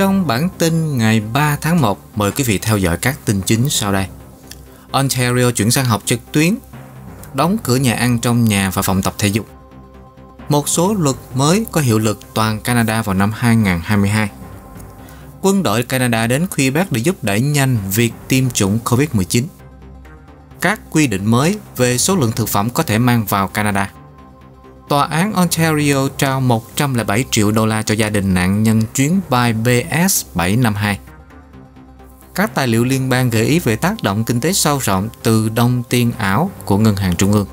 Trong bản tin ngày 3 tháng 1, mời quý vị theo dõi các tin chính sau đây. Ontario chuyển sang học trực tuyến, đóng cửa nhà ăn trong nhà và phòng tập thể dục. Một số luật mới có hiệu lực toàn Canada vào năm 2022. Quân đội Canada đến Quebec để giúp đẩy nhanh việc tiêm chủng COVID-19. Các quy định mới về số lượng thực phẩm có thể mang vào Canada. Tòa án Ontario trao 107 triệu đô la cho gia đình nạn nhân chuyến bay BS752. Các tài liệu liên bang gợi ý về tác động kinh tế sâu rộng từ đồng tiền ảo của Ngân hàng Trung ương.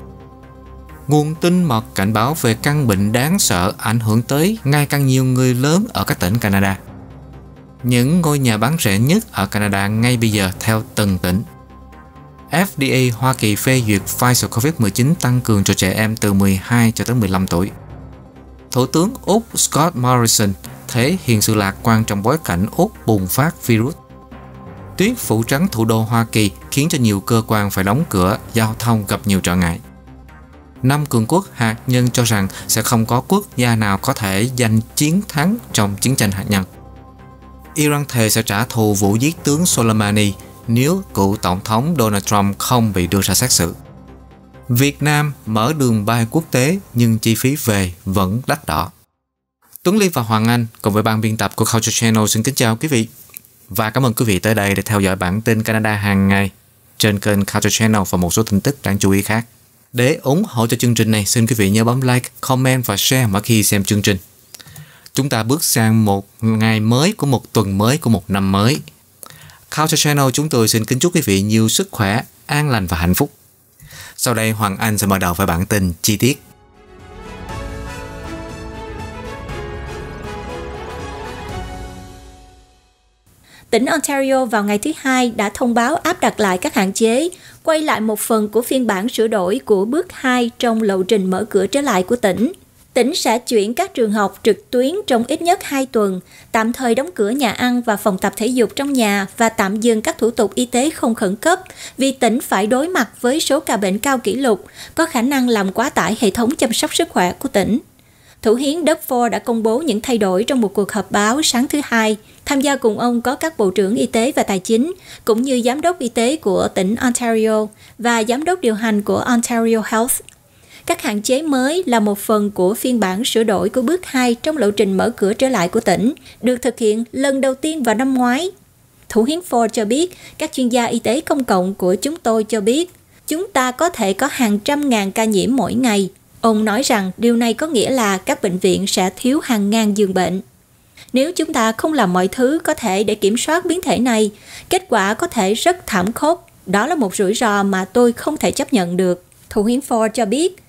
Nguồn tin mật cảnh báo về căn bệnh đáng sợ ảnh hưởng tới ngày càng nhiều người lớn ở các tỉnh Canada. Những ngôi nhà bán rẻ nhất ở Canada ngay bây giờ theo từng tỉnh FDA Hoa Kỳ phê duyệt Pfizer COVID-19 tăng cường cho trẻ em từ 12 cho tới 15 tuổi. Thủ tướng Úc Scott Morrison thể hiện sự lạc quan trong bối cảnh Úc bùng phát virus. Tuyết phủ trắng thủ đô Hoa Kỳ khiến cho nhiều cơ quan phải đóng cửa, giao thông gặp nhiều trở ngại. Năm cường quốc hạt nhân cho rằng sẽ không có quốc gia nào có thể giành chiến thắng trong chiến tranh hạt nhân. Iran thề sẽ trả thù vụ giết tướng Soleimani – nếu cựu Tổng thống Donald Trump không bị đưa ra xét xử. Việt Nam mở đường bay quốc tế nhưng chi phí về vẫn đắt đỏ. Tuấn Ly và Hoàng Anh cùng với ban biên tập của Culture Channel xin kính chào quý vị và cảm ơn quý vị tới đây để theo dõi bản tin Canada hàng ngày trên kênh Culture Channel và một số tin tức đáng chú ý khác. Để ủng hộ cho chương trình này, xin quý vị nhớ bấm like, comment và share mỗi khi xem chương trình. Chúng ta bước sang một ngày mới của một tuần mới của một năm mới. Culture Channel chúng tôi xin kính chúc quý vị nhiều sức khỏe, an lành và hạnh phúc. Sau đây Hoàng Anh sẽ mở đầu với bản tin chi tiết. Tỉnh Ontario vào ngày thứ Hai đã thông báo áp đặt lại các hạn chế, quay lại một phần của phiên bản sửa đổi của bước 2 trong lộ trình mở cửa trở lại của tỉnh – tỉnh sẽ chuyển các trường học trực tuyến trong ít nhất 2 tuần, tạm thời đóng cửa nhà ăn và phòng tập thể dục trong nhà và tạm dừng các thủ tục y tế không khẩn cấp vì tỉnh phải đối mặt với số ca bệnh cao kỷ lục, có khả năng làm quá tải hệ thống chăm sóc sức khỏe của tỉnh. Thủ hiến Duffor đã công bố những thay đổi trong một cuộc họp báo sáng thứ Hai. Tham gia cùng ông có các Bộ trưởng Y tế và Tài chính, cũng như Giám đốc Y tế của tỉnh Ontario và Giám đốc điều hành của Ontario Health các hạn chế mới là một phần của phiên bản sửa đổi của bước 2 trong lộ trình mở cửa trở lại của tỉnh, được thực hiện lần đầu tiên vào năm ngoái. Thủ hiến Ford cho biết, các chuyên gia y tế công cộng của chúng tôi cho biết, chúng ta có thể có hàng trăm ngàn ca nhiễm mỗi ngày. Ông nói rằng điều này có nghĩa là các bệnh viện sẽ thiếu hàng ngàn giường bệnh. Nếu chúng ta không làm mọi thứ có thể để kiểm soát biến thể này, kết quả có thể rất thảm khốc. Đó là một rủi ro mà tôi không thể chấp nhận được. Thủ hiến Ford cho biết,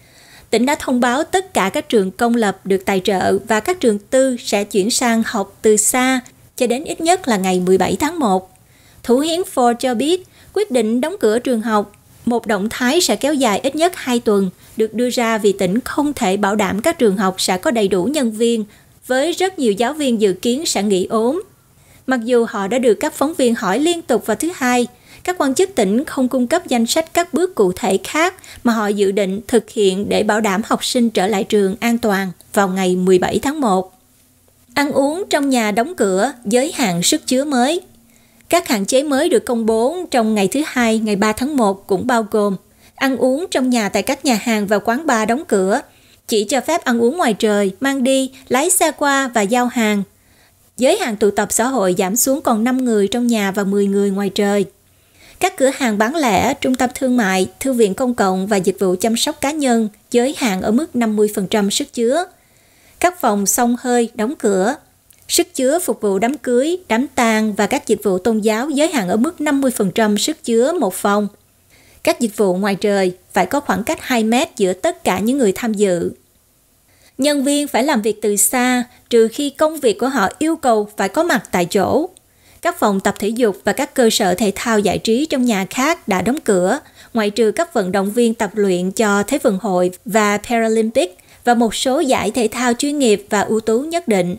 tỉnh đã thông báo tất cả các trường công lập được tài trợ và các trường tư sẽ chuyển sang học từ xa cho đến ít nhất là ngày 17 tháng 1. Thủ hiến Ford cho biết quyết định đóng cửa trường học, một động thái sẽ kéo dài ít nhất 2 tuần, được đưa ra vì tỉnh không thể bảo đảm các trường học sẽ có đầy đủ nhân viên, với rất nhiều giáo viên dự kiến sẽ nghỉ ốm. Mặc dù họ đã được các phóng viên hỏi liên tục vào thứ hai, các quan chức tỉnh không cung cấp danh sách các bước cụ thể khác mà họ dự định thực hiện để bảo đảm học sinh trở lại trường an toàn vào ngày 17 tháng 1. Ăn uống trong nhà đóng cửa, giới hạn sức chứa mới. Các hạn chế mới được công bố trong ngày thứ hai, ngày 3 tháng 1 cũng bao gồm ăn uống trong nhà tại các nhà hàng và quán bar đóng cửa, chỉ cho phép ăn uống ngoài trời, mang đi, lái xe qua và giao hàng. Giới hạn tụ tập xã hội giảm xuống còn 5 người trong nhà và 10 người ngoài trời các cửa hàng bán lẻ, trung tâm thương mại, thư viện công cộng và dịch vụ chăm sóc cá nhân giới hạn ở mức 50% sức chứa. Các phòng sông hơi đóng cửa. Sức chứa phục vụ đám cưới, đám tang và các dịch vụ tôn giáo giới hạn ở mức 50% sức chứa một phòng. Các dịch vụ ngoài trời phải có khoảng cách 2 mét giữa tất cả những người tham dự. Nhân viên phải làm việc từ xa, trừ khi công việc của họ yêu cầu phải có mặt tại chỗ các phòng tập thể dục và các cơ sở thể thao giải trí trong nhà khác đã đóng cửa, ngoại trừ các vận động viên tập luyện cho Thế vận hội và Paralympic và một số giải thể thao chuyên nghiệp và ưu tú nhất định.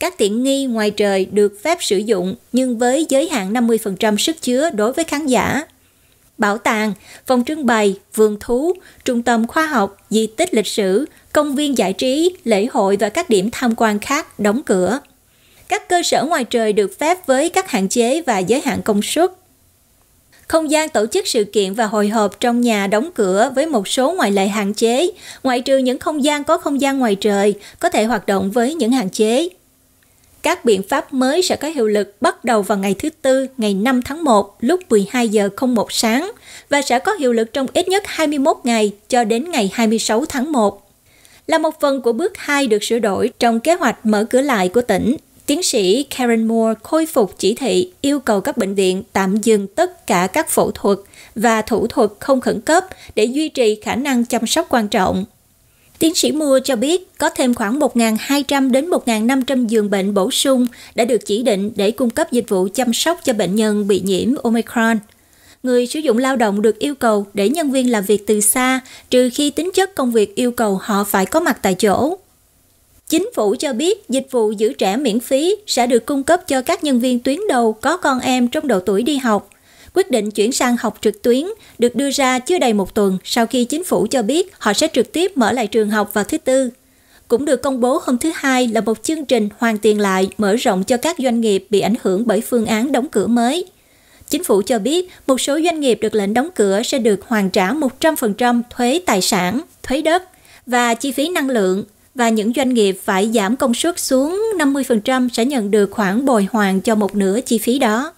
Các tiện nghi ngoài trời được phép sử dụng nhưng với giới hạn 50% sức chứa đối với khán giả. Bảo tàng, phòng trưng bày, vườn thú, trung tâm khoa học, di tích lịch sử, công viên giải trí, lễ hội và các điểm tham quan khác đóng cửa các cơ sở ngoài trời được phép với các hạn chế và giới hạn công suất. Không gian tổ chức sự kiện và hội họp trong nhà đóng cửa với một số ngoại lệ hạn chế, ngoại trừ những không gian có không gian ngoài trời có thể hoạt động với những hạn chế. Các biện pháp mới sẽ có hiệu lực bắt đầu vào ngày thứ Tư, ngày 5 tháng 1 lúc 12 giờ 01 sáng và sẽ có hiệu lực trong ít nhất 21 ngày cho đến ngày 26 tháng 1. Là một phần của bước 2 được sửa đổi trong kế hoạch mở cửa lại của tỉnh Tiến sĩ Karen Moore khôi phục chỉ thị yêu cầu các bệnh viện tạm dừng tất cả các phẫu thuật và thủ thuật không khẩn cấp để duy trì khả năng chăm sóc quan trọng. Tiến sĩ Moore cho biết có thêm khoảng 1.200 đến 1.500 giường bệnh bổ sung đã được chỉ định để cung cấp dịch vụ chăm sóc cho bệnh nhân bị nhiễm Omicron. Người sử dụng lao động được yêu cầu để nhân viên làm việc từ xa, trừ khi tính chất công việc yêu cầu họ phải có mặt tại chỗ. Chính phủ cho biết dịch vụ giữ trẻ miễn phí sẽ được cung cấp cho các nhân viên tuyến đầu có con em trong độ tuổi đi học. Quyết định chuyển sang học trực tuyến được đưa ra chưa đầy một tuần sau khi chính phủ cho biết họ sẽ trực tiếp mở lại trường học vào thứ Tư. Cũng được công bố hôm thứ Hai là một chương trình hoàn tiền lại mở rộng cho các doanh nghiệp bị ảnh hưởng bởi phương án đóng cửa mới. Chính phủ cho biết một số doanh nghiệp được lệnh đóng cửa sẽ được hoàn trả 100% thuế tài sản, thuế đất và chi phí năng lượng và những doanh nghiệp phải giảm công suất xuống 50% sẽ nhận được khoản bồi hoàn cho một nửa chi phí đó.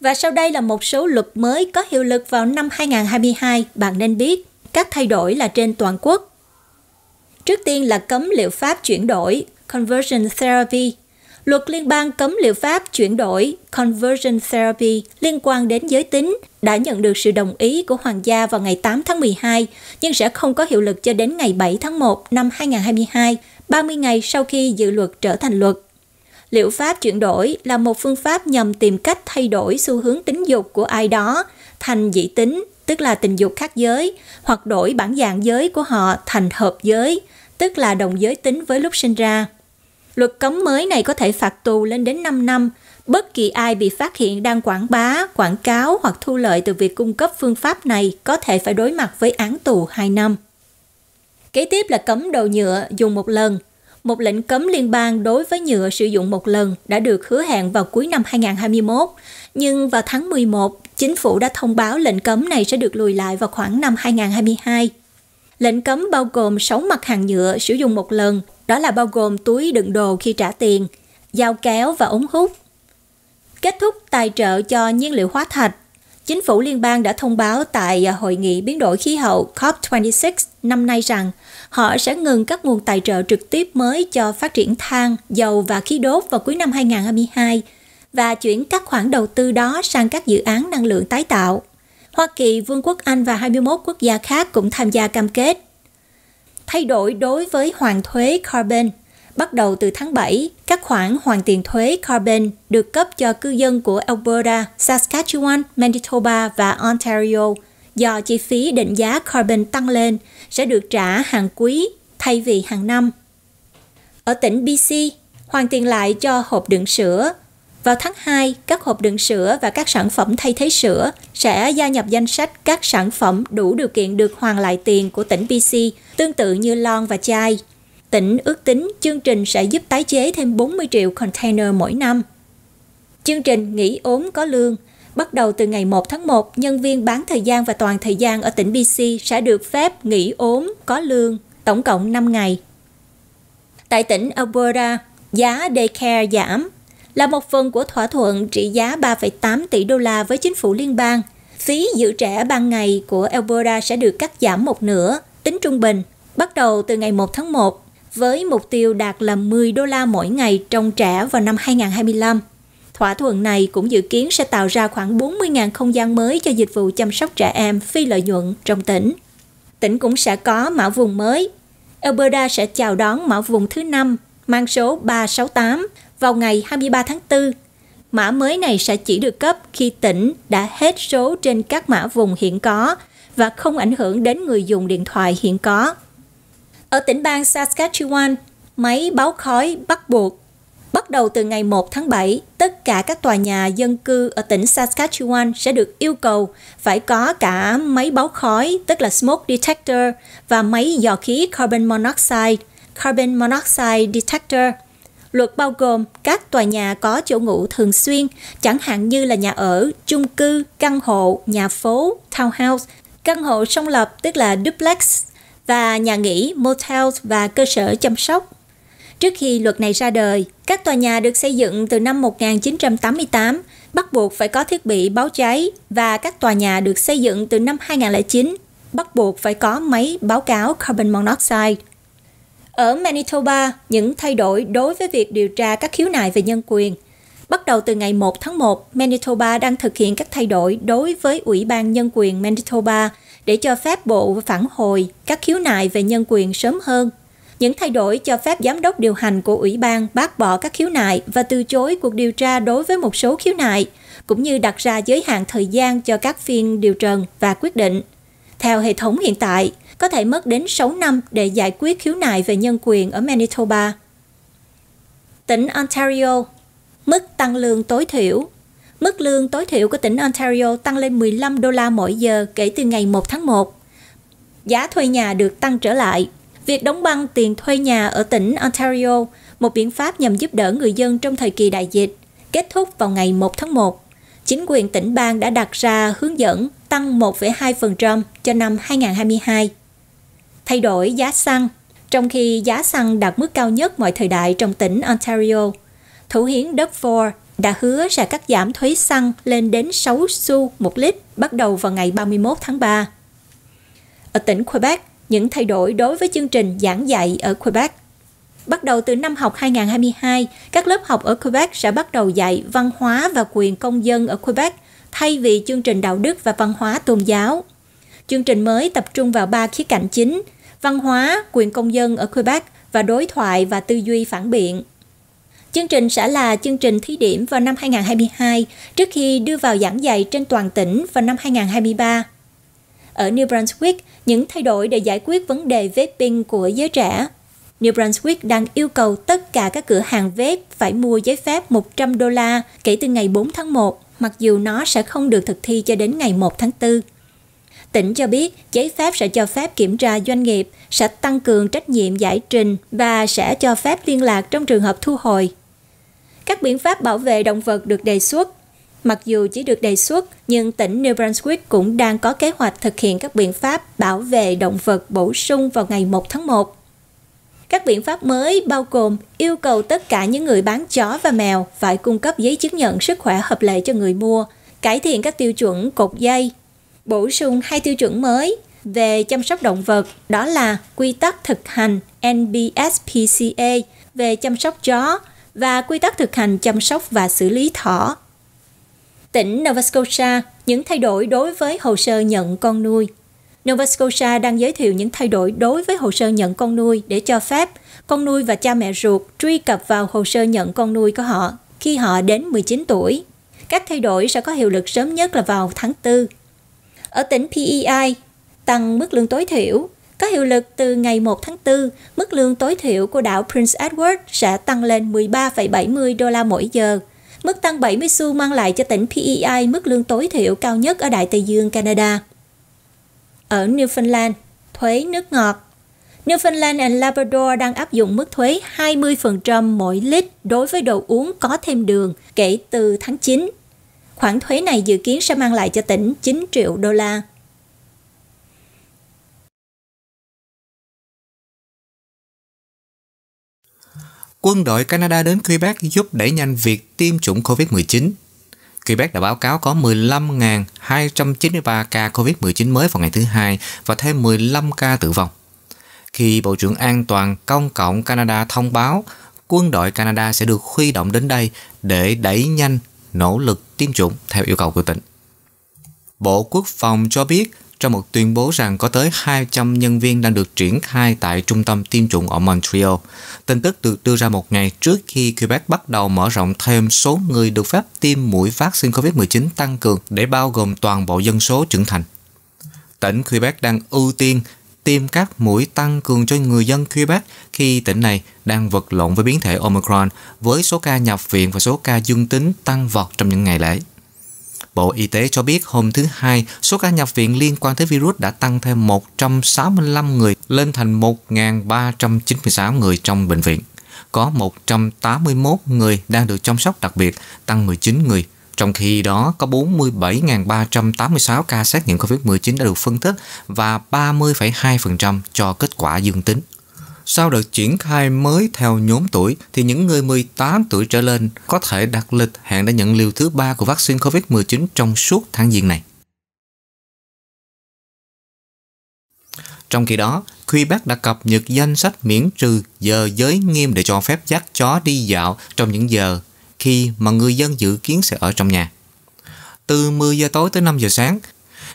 Và sau đây là một số luật mới có hiệu lực vào năm 2022, bạn nên biết. Các thay đổi là trên toàn quốc. Trước tiên là cấm liệu pháp chuyển đổi, conversion therapy, luật liên bang cấm liệu pháp chuyển đổi conversion therapy liên quan đến giới tính đã nhận được sự đồng ý của hoàng gia vào ngày 8 tháng 12, nhưng sẽ không có hiệu lực cho đến ngày 7 tháng 1 năm 2022, 30 ngày sau khi dự luật trở thành luật. Liệu pháp chuyển đổi là một phương pháp nhằm tìm cách thay đổi xu hướng tính dục của ai đó thành dị tính, tức là tình dục khác giới, hoặc đổi bản dạng giới của họ thành hợp giới, tức là đồng giới tính với lúc sinh ra. Luật cấm mới này có thể phạt tù lên đến 5 năm. Bất kỳ ai bị phát hiện đang quảng bá, quảng cáo hoặc thu lợi từ việc cung cấp phương pháp này có thể phải đối mặt với án tù 2 năm. Kế tiếp là cấm đồ nhựa dùng một lần. Một lệnh cấm liên bang đối với nhựa sử dụng một lần đã được hứa hẹn vào cuối năm 2021, nhưng vào tháng 11, chính phủ đã thông báo lệnh cấm này sẽ được lùi lại vào khoảng năm 2022. Lệnh cấm bao gồm 6 mặt hàng nhựa sử dụng một lần đó là bao gồm túi đựng đồ khi trả tiền, dao kéo và ống hút. Kết thúc tài trợ cho nhiên liệu hóa thạch, chính phủ liên bang đã thông báo tại à, Hội nghị biến đổi khí hậu COP26 năm nay rằng họ sẽ ngừng các nguồn tài trợ trực tiếp mới cho phát triển than, dầu và khí đốt vào cuối năm 2022 và chuyển các khoản đầu tư đó sang các dự án năng lượng tái tạo. Hoa Kỳ, Vương quốc Anh và 21 quốc gia khác cũng tham gia cam kết thay đổi đối với hoàn thuế carbon. Bắt đầu từ tháng 7, các khoản hoàn tiền thuế carbon được cấp cho cư dân của Alberta, Saskatchewan, Manitoba và Ontario do chi phí định giá carbon tăng lên sẽ được trả hàng quý thay vì hàng năm. Ở tỉnh BC, hoàn tiền lại cho hộp đựng sữa vào tháng 2, các hộp đựng sữa và các sản phẩm thay thế sữa sẽ gia nhập danh sách các sản phẩm đủ điều kiện được hoàn lại tiền của tỉnh BC, tương tự như lon và chai. Tỉnh ước tính chương trình sẽ giúp tái chế thêm 40 triệu container mỗi năm. Chương trình nghỉ ốm có lương Bắt đầu từ ngày 1 tháng 1, nhân viên bán thời gian và toàn thời gian ở tỉnh BC sẽ được phép nghỉ ốm có lương, tổng cộng 5 ngày. Tại tỉnh Alberta, giá daycare giảm là một phần của thỏa thuận trị giá 3,8 tỷ đô la với chính phủ liên bang. Phí giữ trẻ ban ngày của Alberta sẽ được cắt giảm một nửa, tính trung bình, bắt đầu từ ngày 1 tháng 1, với mục tiêu đạt là 10 đô la mỗi ngày trong trẻ vào năm 2025. Thỏa thuận này cũng dự kiến sẽ tạo ra khoảng 40.000 không gian mới cho dịch vụ chăm sóc trẻ em phi lợi nhuận trong tỉnh. Tỉnh cũng sẽ có mã vùng mới. Alberta sẽ chào đón mã vùng thứ 5 mang số 368 vào ngày 23 tháng 4. Mã mới này sẽ chỉ được cấp khi tỉnh đã hết số trên các mã vùng hiện có và không ảnh hưởng đến người dùng điện thoại hiện có. Ở tỉnh bang Saskatchewan, máy báo khói bắt buộc. Bắt đầu từ ngày 1 tháng 7, tất cả các tòa nhà dân cư ở tỉnh Saskatchewan sẽ được yêu cầu phải có cả máy báo khói, tức là smoke detector, và máy dò khí carbon monoxide, carbon monoxide detector – Luật bao gồm các tòa nhà có chỗ ngủ thường xuyên, chẳng hạn như là nhà ở, chung cư, căn hộ, nhà phố, townhouse, căn hộ song lập tức là duplex và nhà nghỉ, motel và cơ sở chăm sóc. Trước khi luật này ra đời, các tòa nhà được xây dựng từ năm 1988 bắt buộc phải có thiết bị báo cháy và các tòa nhà được xây dựng từ năm 2009 bắt buộc phải có máy báo cáo carbon monoxide. Ở Manitoba, những thay đổi đối với việc điều tra các khiếu nại về nhân quyền. Bắt đầu từ ngày 1 tháng 1, Manitoba đang thực hiện các thay đổi đối với Ủy ban Nhân quyền Manitoba để cho phép bộ phản hồi các khiếu nại về nhân quyền sớm hơn. Những thay đổi cho phép giám đốc điều hành của ủy ban bác bỏ các khiếu nại và từ chối cuộc điều tra đối với một số khiếu nại, cũng như đặt ra giới hạn thời gian cho các phiên điều trần và quyết định. Theo hệ thống hiện tại, có thể mất đến 6 năm để giải quyết khiếu nại về nhân quyền ở Manitoba. Tỉnh Ontario, mức tăng lương tối thiểu Mức lương tối thiểu của tỉnh Ontario tăng lên 15 đô la mỗi giờ kể từ ngày 1 tháng 1. Giá thuê nhà được tăng trở lại. Việc đóng băng tiền thuê nhà ở tỉnh Ontario, một biện pháp nhằm giúp đỡ người dân trong thời kỳ đại dịch, kết thúc vào ngày 1 tháng 1. Chính quyền tỉnh bang đã đặt ra hướng dẫn tăng 1,2% cho năm 2022 thay đổi giá xăng, trong khi giá xăng đạt mức cao nhất mọi thời đại trong tỉnh Ontario. Thủ hiến Doug Ford đã hứa sẽ cắt giảm thuế xăng lên đến 6 xu một lít bắt đầu vào ngày 31 tháng 3. Ở tỉnh Quebec, những thay đổi đối với chương trình giảng dạy ở Quebec. Bắt đầu từ năm học 2022, các lớp học ở Quebec sẽ bắt đầu dạy văn hóa và quyền công dân ở Quebec thay vì chương trình đạo đức và văn hóa tôn giáo. Chương trình mới tập trung vào ba khía cạnh chính – văn hóa, quyền công dân ở Quebec và đối thoại và tư duy phản biện. Chương trình sẽ là chương trình thí điểm vào năm 2022 trước khi đưa vào giảng dạy trên toàn tỉnh vào năm 2023. Ở New Brunswick, những thay đổi để giải quyết vấn đề vaping của giới trẻ. New Brunswick đang yêu cầu tất cả các cửa hàng vape phải mua giấy phép 100 đô la kể từ ngày 4 tháng 1, mặc dù nó sẽ không được thực thi cho đến ngày 1 tháng 4 tỉnh cho biết giấy phép sẽ cho phép kiểm tra doanh nghiệp, sẽ tăng cường trách nhiệm giải trình và sẽ cho phép liên lạc trong trường hợp thu hồi. Các biện pháp bảo vệ động vật được đề xuất Mặc dù chỉ được đề xuất, nhưng tỉnh New Brunswick cũng đang có kế hoạch thực hiện các biện pháp bảo vệ động vật bổ sung vào ngày 1 tháng 1. Các biện pháp mới bao gồm yêu cầu tất cả những người bán chó và mèo phải cung cấp giấy chứng nhận sức khỏe hợp lệ cho người mua, cải thiện các tiêu chuẩn cột dây, bổ sung hai tiêu chuẩn mới về chăm sóc động vật, đó là quy tắc thực hành NBSPCA về chăm sóc chó và quy tắc thực hành chăm sóc và xử lý thỏ. Tỉnh Nova Scotia, những thay đổi đối với hồ sơ nhận con nuôi. Nova Scotia đang giới thiệu những thay đổi đối với hồ sơ nhận con nuôi để cho phép con nuôi và cha mẹ ruột truy cập vào hồ sơ nhận con nuôi của họ khi họ đến 19 tuổi. Các thay đổi sẽ có hiệu lực sớm nhất là vào tháng 4 ở tỉnh PEI tăng mức lương tối thiểu. Có hiệu lực từ ngày 1 tháng 4, mức lương tối thiểu của đảo Prince Edward sẽ tăng lên 13,70 đô la mỗi giờ. Mức tăng 70 xu mang lại cho tỉnh PEI mức lương tối thiểu cao nhất ở Đại Tây Dương, Canada. Ở Newfoundland, thuế nước ngọt Newfoundland and Labrador đang áp dụng mức thuế 20% mỗi lít đối với đồ uống có thêm đường kể từ tháng 9 Khoản thuế này dự kiến sẽ mang lại cho tỉnh 9 triệu đô la. Quân đội Canada đến Quebec giúp đẩy nhanh việc tiêm chủng COVID-19. Quebec đã báo cáo có 15.293 ca COVID-19 mới vào ngày thứ hai và thêm 15 ca tử vong. Khi Bộ trưởng An toàn Công cộng Canada thông báo quân đội Canada sẽ được huy động đến đây để đẩy nhanh nỗ lực tiêm chủng theo yêu cầu của tỉnh. Bộ Quốc phòng cho biết trong một tuyên bố rằng có tới 200 nhân viên đang được triển khai tại trung tâm tiêm chủng ở Montreal. Tin tức được đưa ra một ngày trước khi Quebec bắt đầu mở rộng thêm số người được phép tiêm mũi vaccine COVID-19 tăng cường để bao gồm toàn bộ dân số trưởng thành. Tỉnh Quebec đang ưu tiên tiêm các mũi tăng cường cho người dân Quebec khi tỉnh này đang vật lộn với biến thể Omicron với số ca nhập viện và số ca dương tính tăng vọt trong những ngày lễ. Bộ Y tế cho biết hôm thứ Hai, số ca nhập viện liên quan tới virus đã tăng thêm 165 người lên thành 1.396 người trong bệnh viện. Có 181 người đang được chăm sóc đặc biệt, tăng 19 người trong khi đó, có 47.386 ca xét nghiệm COVID-19 đã được phân tích và 30,2% cho kết quả dương tính. Sau đợt triển khai mới theo nhóm tuổi thì những người 18 tuổi trở lên có thể đặt lịch hẹn để nhận liều thứ ba của vaccine COVID-19 trong suốt tháng Giêng này. Trong khi đó, Quebec đã cập nhật danh sách miễn trừ giờ giới nghiêm để cho phép dắt chó đi dạo trong những giờ khi mà người dân dự kiến sẽ ở trong nhà. Từ 10 giờ tối tới 5 giờ sáng,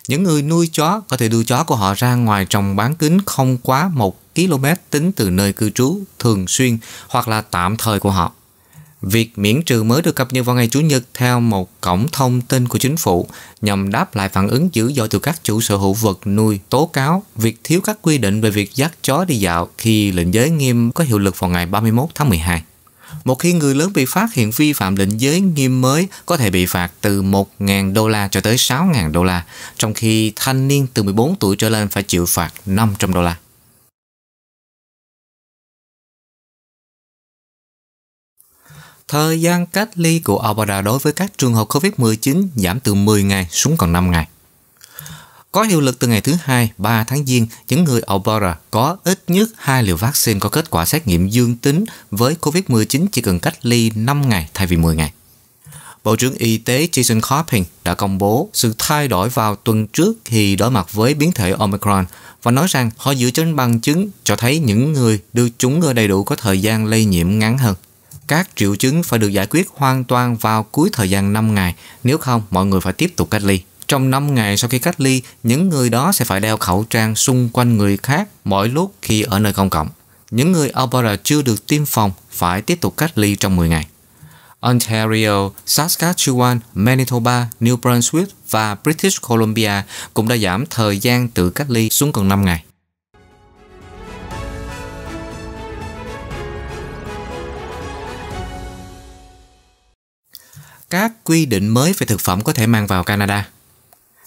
những người nuôi chó có thể đưa chó của họ ra ngoài trong bán kính không quá 1 km tính từ nơi cư trú thường xuyên hoặc là tạm thời của họ. Việc miễn trừ mới được cập nhật vào ngày Chủ nhật theo một cổng thông tin của chính phủ nhằm đáp lại phản ứng dữ dội từ các chủ sở hữu vật nuôi tố cáo việc thiếu các quy định về việc dắt chó đi dạo khi lệnh giới nghiêm có hiệu lực vào ngày 31 tháng 12. Một khi người lớn bị phát hiện vi phạm định giới nghiêm mới có thể bị phạt từ 1.000 đô la cho tới 6.000 đô la, trong khi thanh niên từ 14 tuổi trở lên phải chịu phạt 500 đô la. Thời gian cách ly của Alberta đối với các trường hợp COVID-19 giảm từ 10 ngày xuống còn 5 ngày có hiệu lực từ ngày thứ hai 3 tháng Giêng, những người Alberta có ít nhất hai liều vaccine có kết quả xét nghiệm dương tính với COVID-19 chỉ cần cách ly 5 ngày thay vì 10 ngày. Bộ trưởng Y tế Jason Copping đã công bố sự thay đổi vào tuần trước khi đối mặt với biến thể Omicron và nói rằng họ dựa trên bằng chứng cho thấy những người được chúng ngừa đầy đủ có thời gian lây nhiễm ngắn hơn. Các triệu chứng phải được giải quyết hoàn toàn vào cuối thời gian 5 ngày, nếu không mọi người phải tiếp tục cách ly. Trong 5 ngày sau khi cách ly, những người đó sẽ phải đeo khẩu trang xung quanh người khác mỗi lúc khi ở nơi công cộng. Những người Alberta chưa được tiêm phòng phải tiếp tục cách ly trong 10 ngày. Ontario, Saskatchewan, Manitoba, New Brunswick và British Columbia cũng đã giảm thời gian tự cách ly xuống còn 5 ngày. Các quy định mới về thực phẩm có thể mang vào Canada –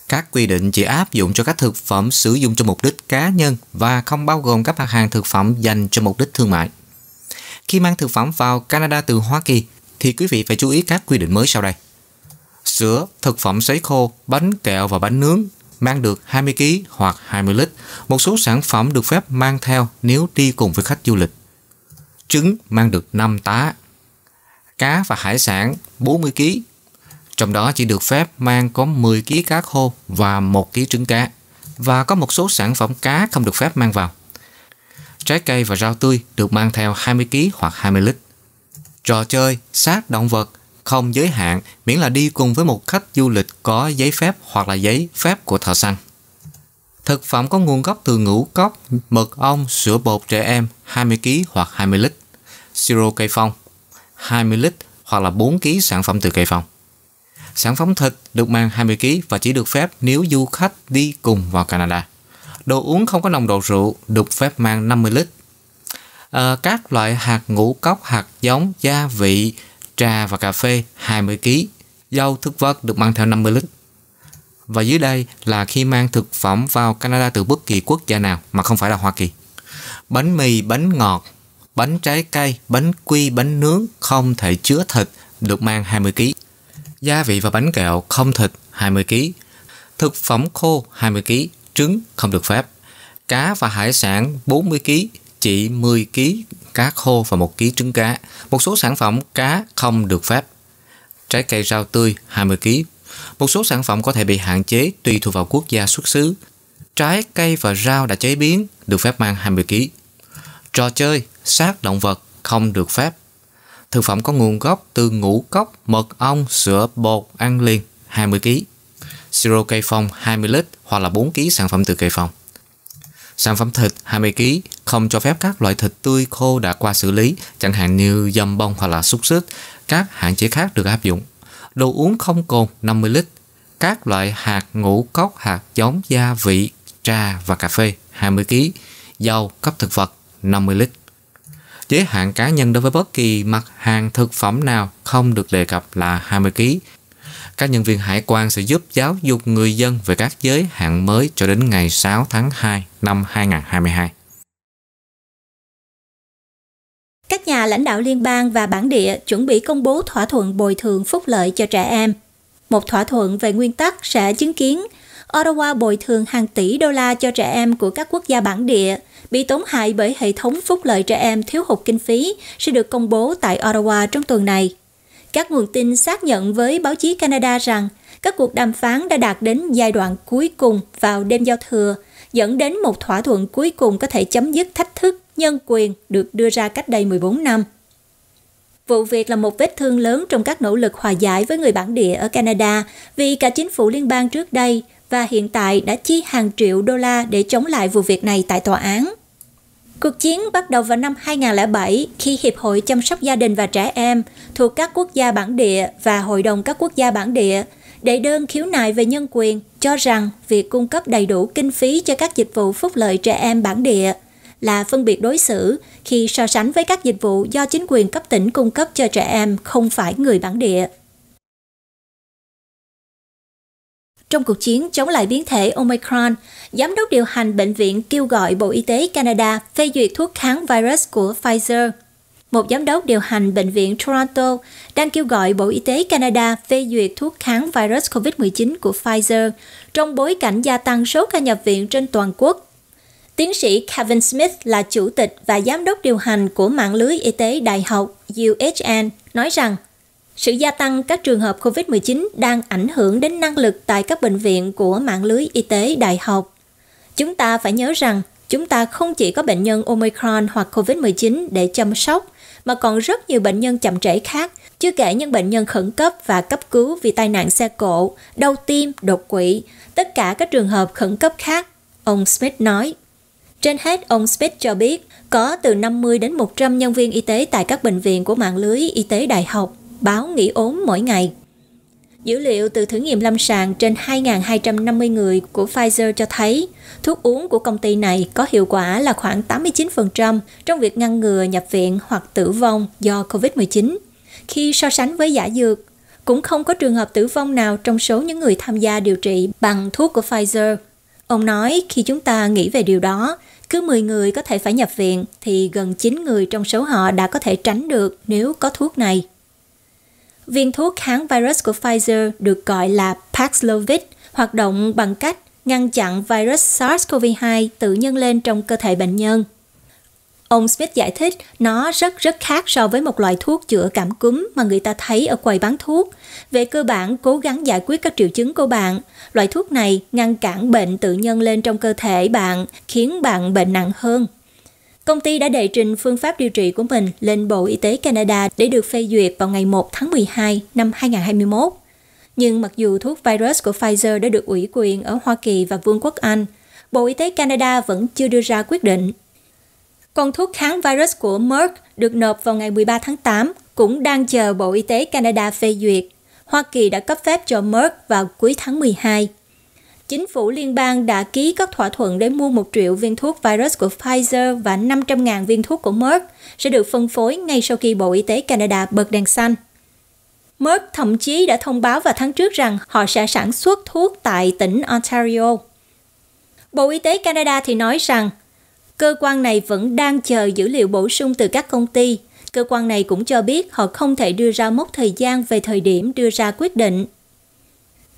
các quy định chỉ áp dụng cho các thực phẩm sử dụng cho mục đích cá nhân và không bao gồm các mặt hàng thực phẩm dành cho mục đích thương mại. Khi mang thực phẩm vào Canada từ Hoa Kỳ thì quý vị phải chú ý các quy định mới sau đây. Sữa, thực phẩm sấy khô, bánh kẹo và bánh nướng mang được 20 kg hoặc 20 lít. Một số sản phẩm được phép mang theo nếu đi cùng với khách du lịch. Trứng mang được 5 tá. Cá và hải sản 40 kg trong đó chỉ được phép mang có 10 kg cá khô và 1 kg trứng cá và có một số sản phẩm cá không được phép mang vào. Trái cây và rau tươi được mang theo 20 kg hoặc 20 lít. Trò chơi, sát động vật không giới hạn miễn là đi cùng với một khách du lịch có giấy phép hoặc là giấy phép của thợ săn. Thực phẩm có nguồn gốc từ ngũ cốc, mật ong, sữa bột trẻ em 20 kg hoặc 20 lít, siro cây phong 20 lít hoặc là 4 kg sản phẩm từ cây phong. Sản phẩm thịt được mang 20kg và chỉ được phép nếu du khách đi cùng vào Canada. Đồ uống không có nồng độ rượu được phép mang 50 lít. À, các loại hạt ngũ cốc, hạt giống, gia vị, trà và cà phê 20kg. Dâu thực vật được mang theo 50 lít. Và dưới đây là khi mang thực phẩm vào Canada từ bất kỳ quốc gia nào mà không phải là Hoa Kỳ. Bánh mì, bánh ngọt, bánh trái cây, bánh quy, bánh nướng không thể chứa thịt được mang 20 kg gia vị và bánh kẹo không thịt 20 kg, thực phẩm khô 20 kg, trứng không được phép, cá và hải sản 40 kg, chỉ 10 kg cá khô và 1 kg trứng cá. Một số sản phẩm cá không được phép. Trái cây rau tươi 20 kg. Một số sản phẩm có thể bị hạn chế tùy thuộc vào quốc gia xuất xứ. Trái cây và rau đã chế biến được phép mang 20 kg. Trò chơi, xác động vật không được phép thực phẩm có nguồn gốc từ ngũ cốc, mật ong, sữa, bột ăn liền 20 kg, siro cây phong 20 lít hoặc là 4 kg sản phẩm từ cây phong. Sản phẩm thịt 20 kg không cho phép các loại thịt tươi khô đã qua xử lý, chẳng hạn như dâm bông hoặc là xúc xích. Các hạn chế khác được áp dụng. Đồ uống không cồn 50 lít, các loại hạt ngũ cốc, hạt giống, gia vị, trà và cà phê 20 kg, dầu cấp thực vật 50 lít. Giới hạn cá nhân đối với bất kỳ mặt hàng thực phẩm nào không được đề cập là 20 kg. Các nhân viên hải quan sẽ giúp giáo dục người dân về các giới hạn mới cho đến ngày 6 tháng 2 năm 2022. Các nhà lãnh đạo liên bang và bản địa chuẩn bị công bố thỏa thuận bồi thường phúc lợi cho trẻ em. Một thỏa thuận về nguyên tắc sẽ chứng kiến Ottawa bồi thường hàng tỷ đô la cho trẻ em của các quốc gia bản địa bị tổn hại bởi hệ thống phúc lợi trẻ em thiếu hụt kinh phí sẽ được công bố tại Ottawa trong tuần này. Các nguồn tin xác nhận với báo chí Canada rằng các cuộc đàm phán đã đạt đến giai đoạn cuối cùng vào đêm giao thừa, dẫn đến một thỏa thuận cuối cùng có thể chấm dứt thách thức nhân quyền được đưa ra cách đây 14 năm. Vụ việc là một vết thương lớn trong các nỗ lực hòa giải với người bản địa ở Canada vì cả chính phủ liên bang trước đây và hiện tại đã chi hàng triệu đô la để chống lại vụ việc này tại tòa án. Cuộc chiến bắt đầu vào năm 2007 khi Hiệp hội Chăm sóc Gia đình và Trẻ Em thuộc các quốc gia bản địa và Hội đồng các quốc gia bản địa đệ đơn khiếu nại về nhân quyền cho rằng việc cung cấp đầy đủ kinh phí cho các dịch vụ phúc lợi trẻ em bản địa là phân biệt đối xử khi so sánh với các dịch vụ do chính quyền cấp tỉnh cung cấp cho trẻ em không phải người bản địa. trong cuộc chiến chống lại biến thể Omicron, Giám đốc điều hành bệnh viện kêu gọi Bộ Y tế Canada phê duyệt thuốc kháng virus của Pfizer. Một giám đốc điều hành bệnh viện Toronto đang kêu gọi Bộ Y tế Canada phê duyệt thuốc kháng virus COVID-19 của Pfizer trong bối cảnh gia tăng số ca nhập viện trên toàn quốc Tiến sĩ Kevin Smith là chủ tịch và giám đốc điều hành của mạng lưới y tế đại học UHN nói rằng sự gia tăng các trường hợp COVID-19 đang ảnh hưởng đến năng lực tại các bệnh viện của mạng lưới y tế đại học. Chúng ta phải nhớ rằng chúng ta không chỉ có bệnh nhân Omicron hoặc COVID-19 để chăm sóc, mà còn rất nhiều bệnh nhân chậm trễ khác, chưa kể những bệnh nhân khẩn cấp và cấp cứu vì tai nạn xe cộ, đau tim, đột quỵ, tất cả các trường hợp khẩn cấp khác, ông Smith nói. Trên hết, ông Smith cho biết có từ 50 đến 100 nhân viên y tế tại các bệnh viện của mạng lưới y tế đại học báo nghỉ ốm mỗi ngày. Dữ liệu từ thử nghiệm lâm sàng trên 2.250 người của Pfizer cho thấy thuốc uống của công ty này có hiệu quả là khoảng 89% trong việc ngăn ngừa nhập viện hoặc tử vong do COVID-19. Khi so sánh với giả dược, cũng không có trường hợp tử vong nào trong số những người tham gia điều trị bằng thuốc của Pfizer. Ông nói khi chúng ta nghĩ về điều đó, cứ 10 người có thể phải nhập viện thì gần 9 người trong số họ đã có thể tránh được nếu có thuốc này viên thuốc kháng virus của Pfizer được gọi là Paxlovid hoạt động bằng cách ngăn chặn virus SARS-CoV-2 tự nhân lên trong cơ thể bệnh nhân. Ông Smith giải thích nó rất rất khác so với một loại thuốc chữa cảm cúm mà người ta thấy ở quầy bán thuốc. Về cơ bản, cố gắng giải quyết các triệu chứng của bạn. Loại thuốc này ngăn cản bệnh tự nhân lên trong cơ thể bạn, khiến bạn bệnh nặng hơn. Công ty đã đệ trình phương pháp điều trị của mình lên Bộ Y tế Canada để được phê duyệt vào ngày 1 tháng 12 năm 2021. Nhưng mặc dù thuốc virus của Pfizer đã được ủy quyền ở Hoa Kỳ và Vương quốc Anh, Bộ Y tế Canada vẫn chưa đưa ra quyết định. Còn thuốc kháng virus của Merck được nộp vào ngày 13 tháng 8 cũng đang chờ Bộ Y tế Canada phê duyệt. Hoa Kỳ đã cấp phép cho Merck vào cuối tháng 12. Chính phủ liên bang đã ký các thỏa thuận để mua 1 triệu viên thuốc virus của Pfizer và 500.000 viên thuốc của Merck sẽ được phân phối ngay sau khi Bộ Y tế Canada bật đèn xanh. Merck thậm chí đã thông báo vào tháng trước rằng họ sẽ sản xuất thuốc tại tỉnh Ontario. Bộ Y tế Canada thì nói rằng cơ quan này vẫn đang chờ dữ liệu bổ sung từ các công ty. Cơ quan này cũng cho biết họ không thể đưa ra mốc thời gian về thời điểm đưa ra quyết định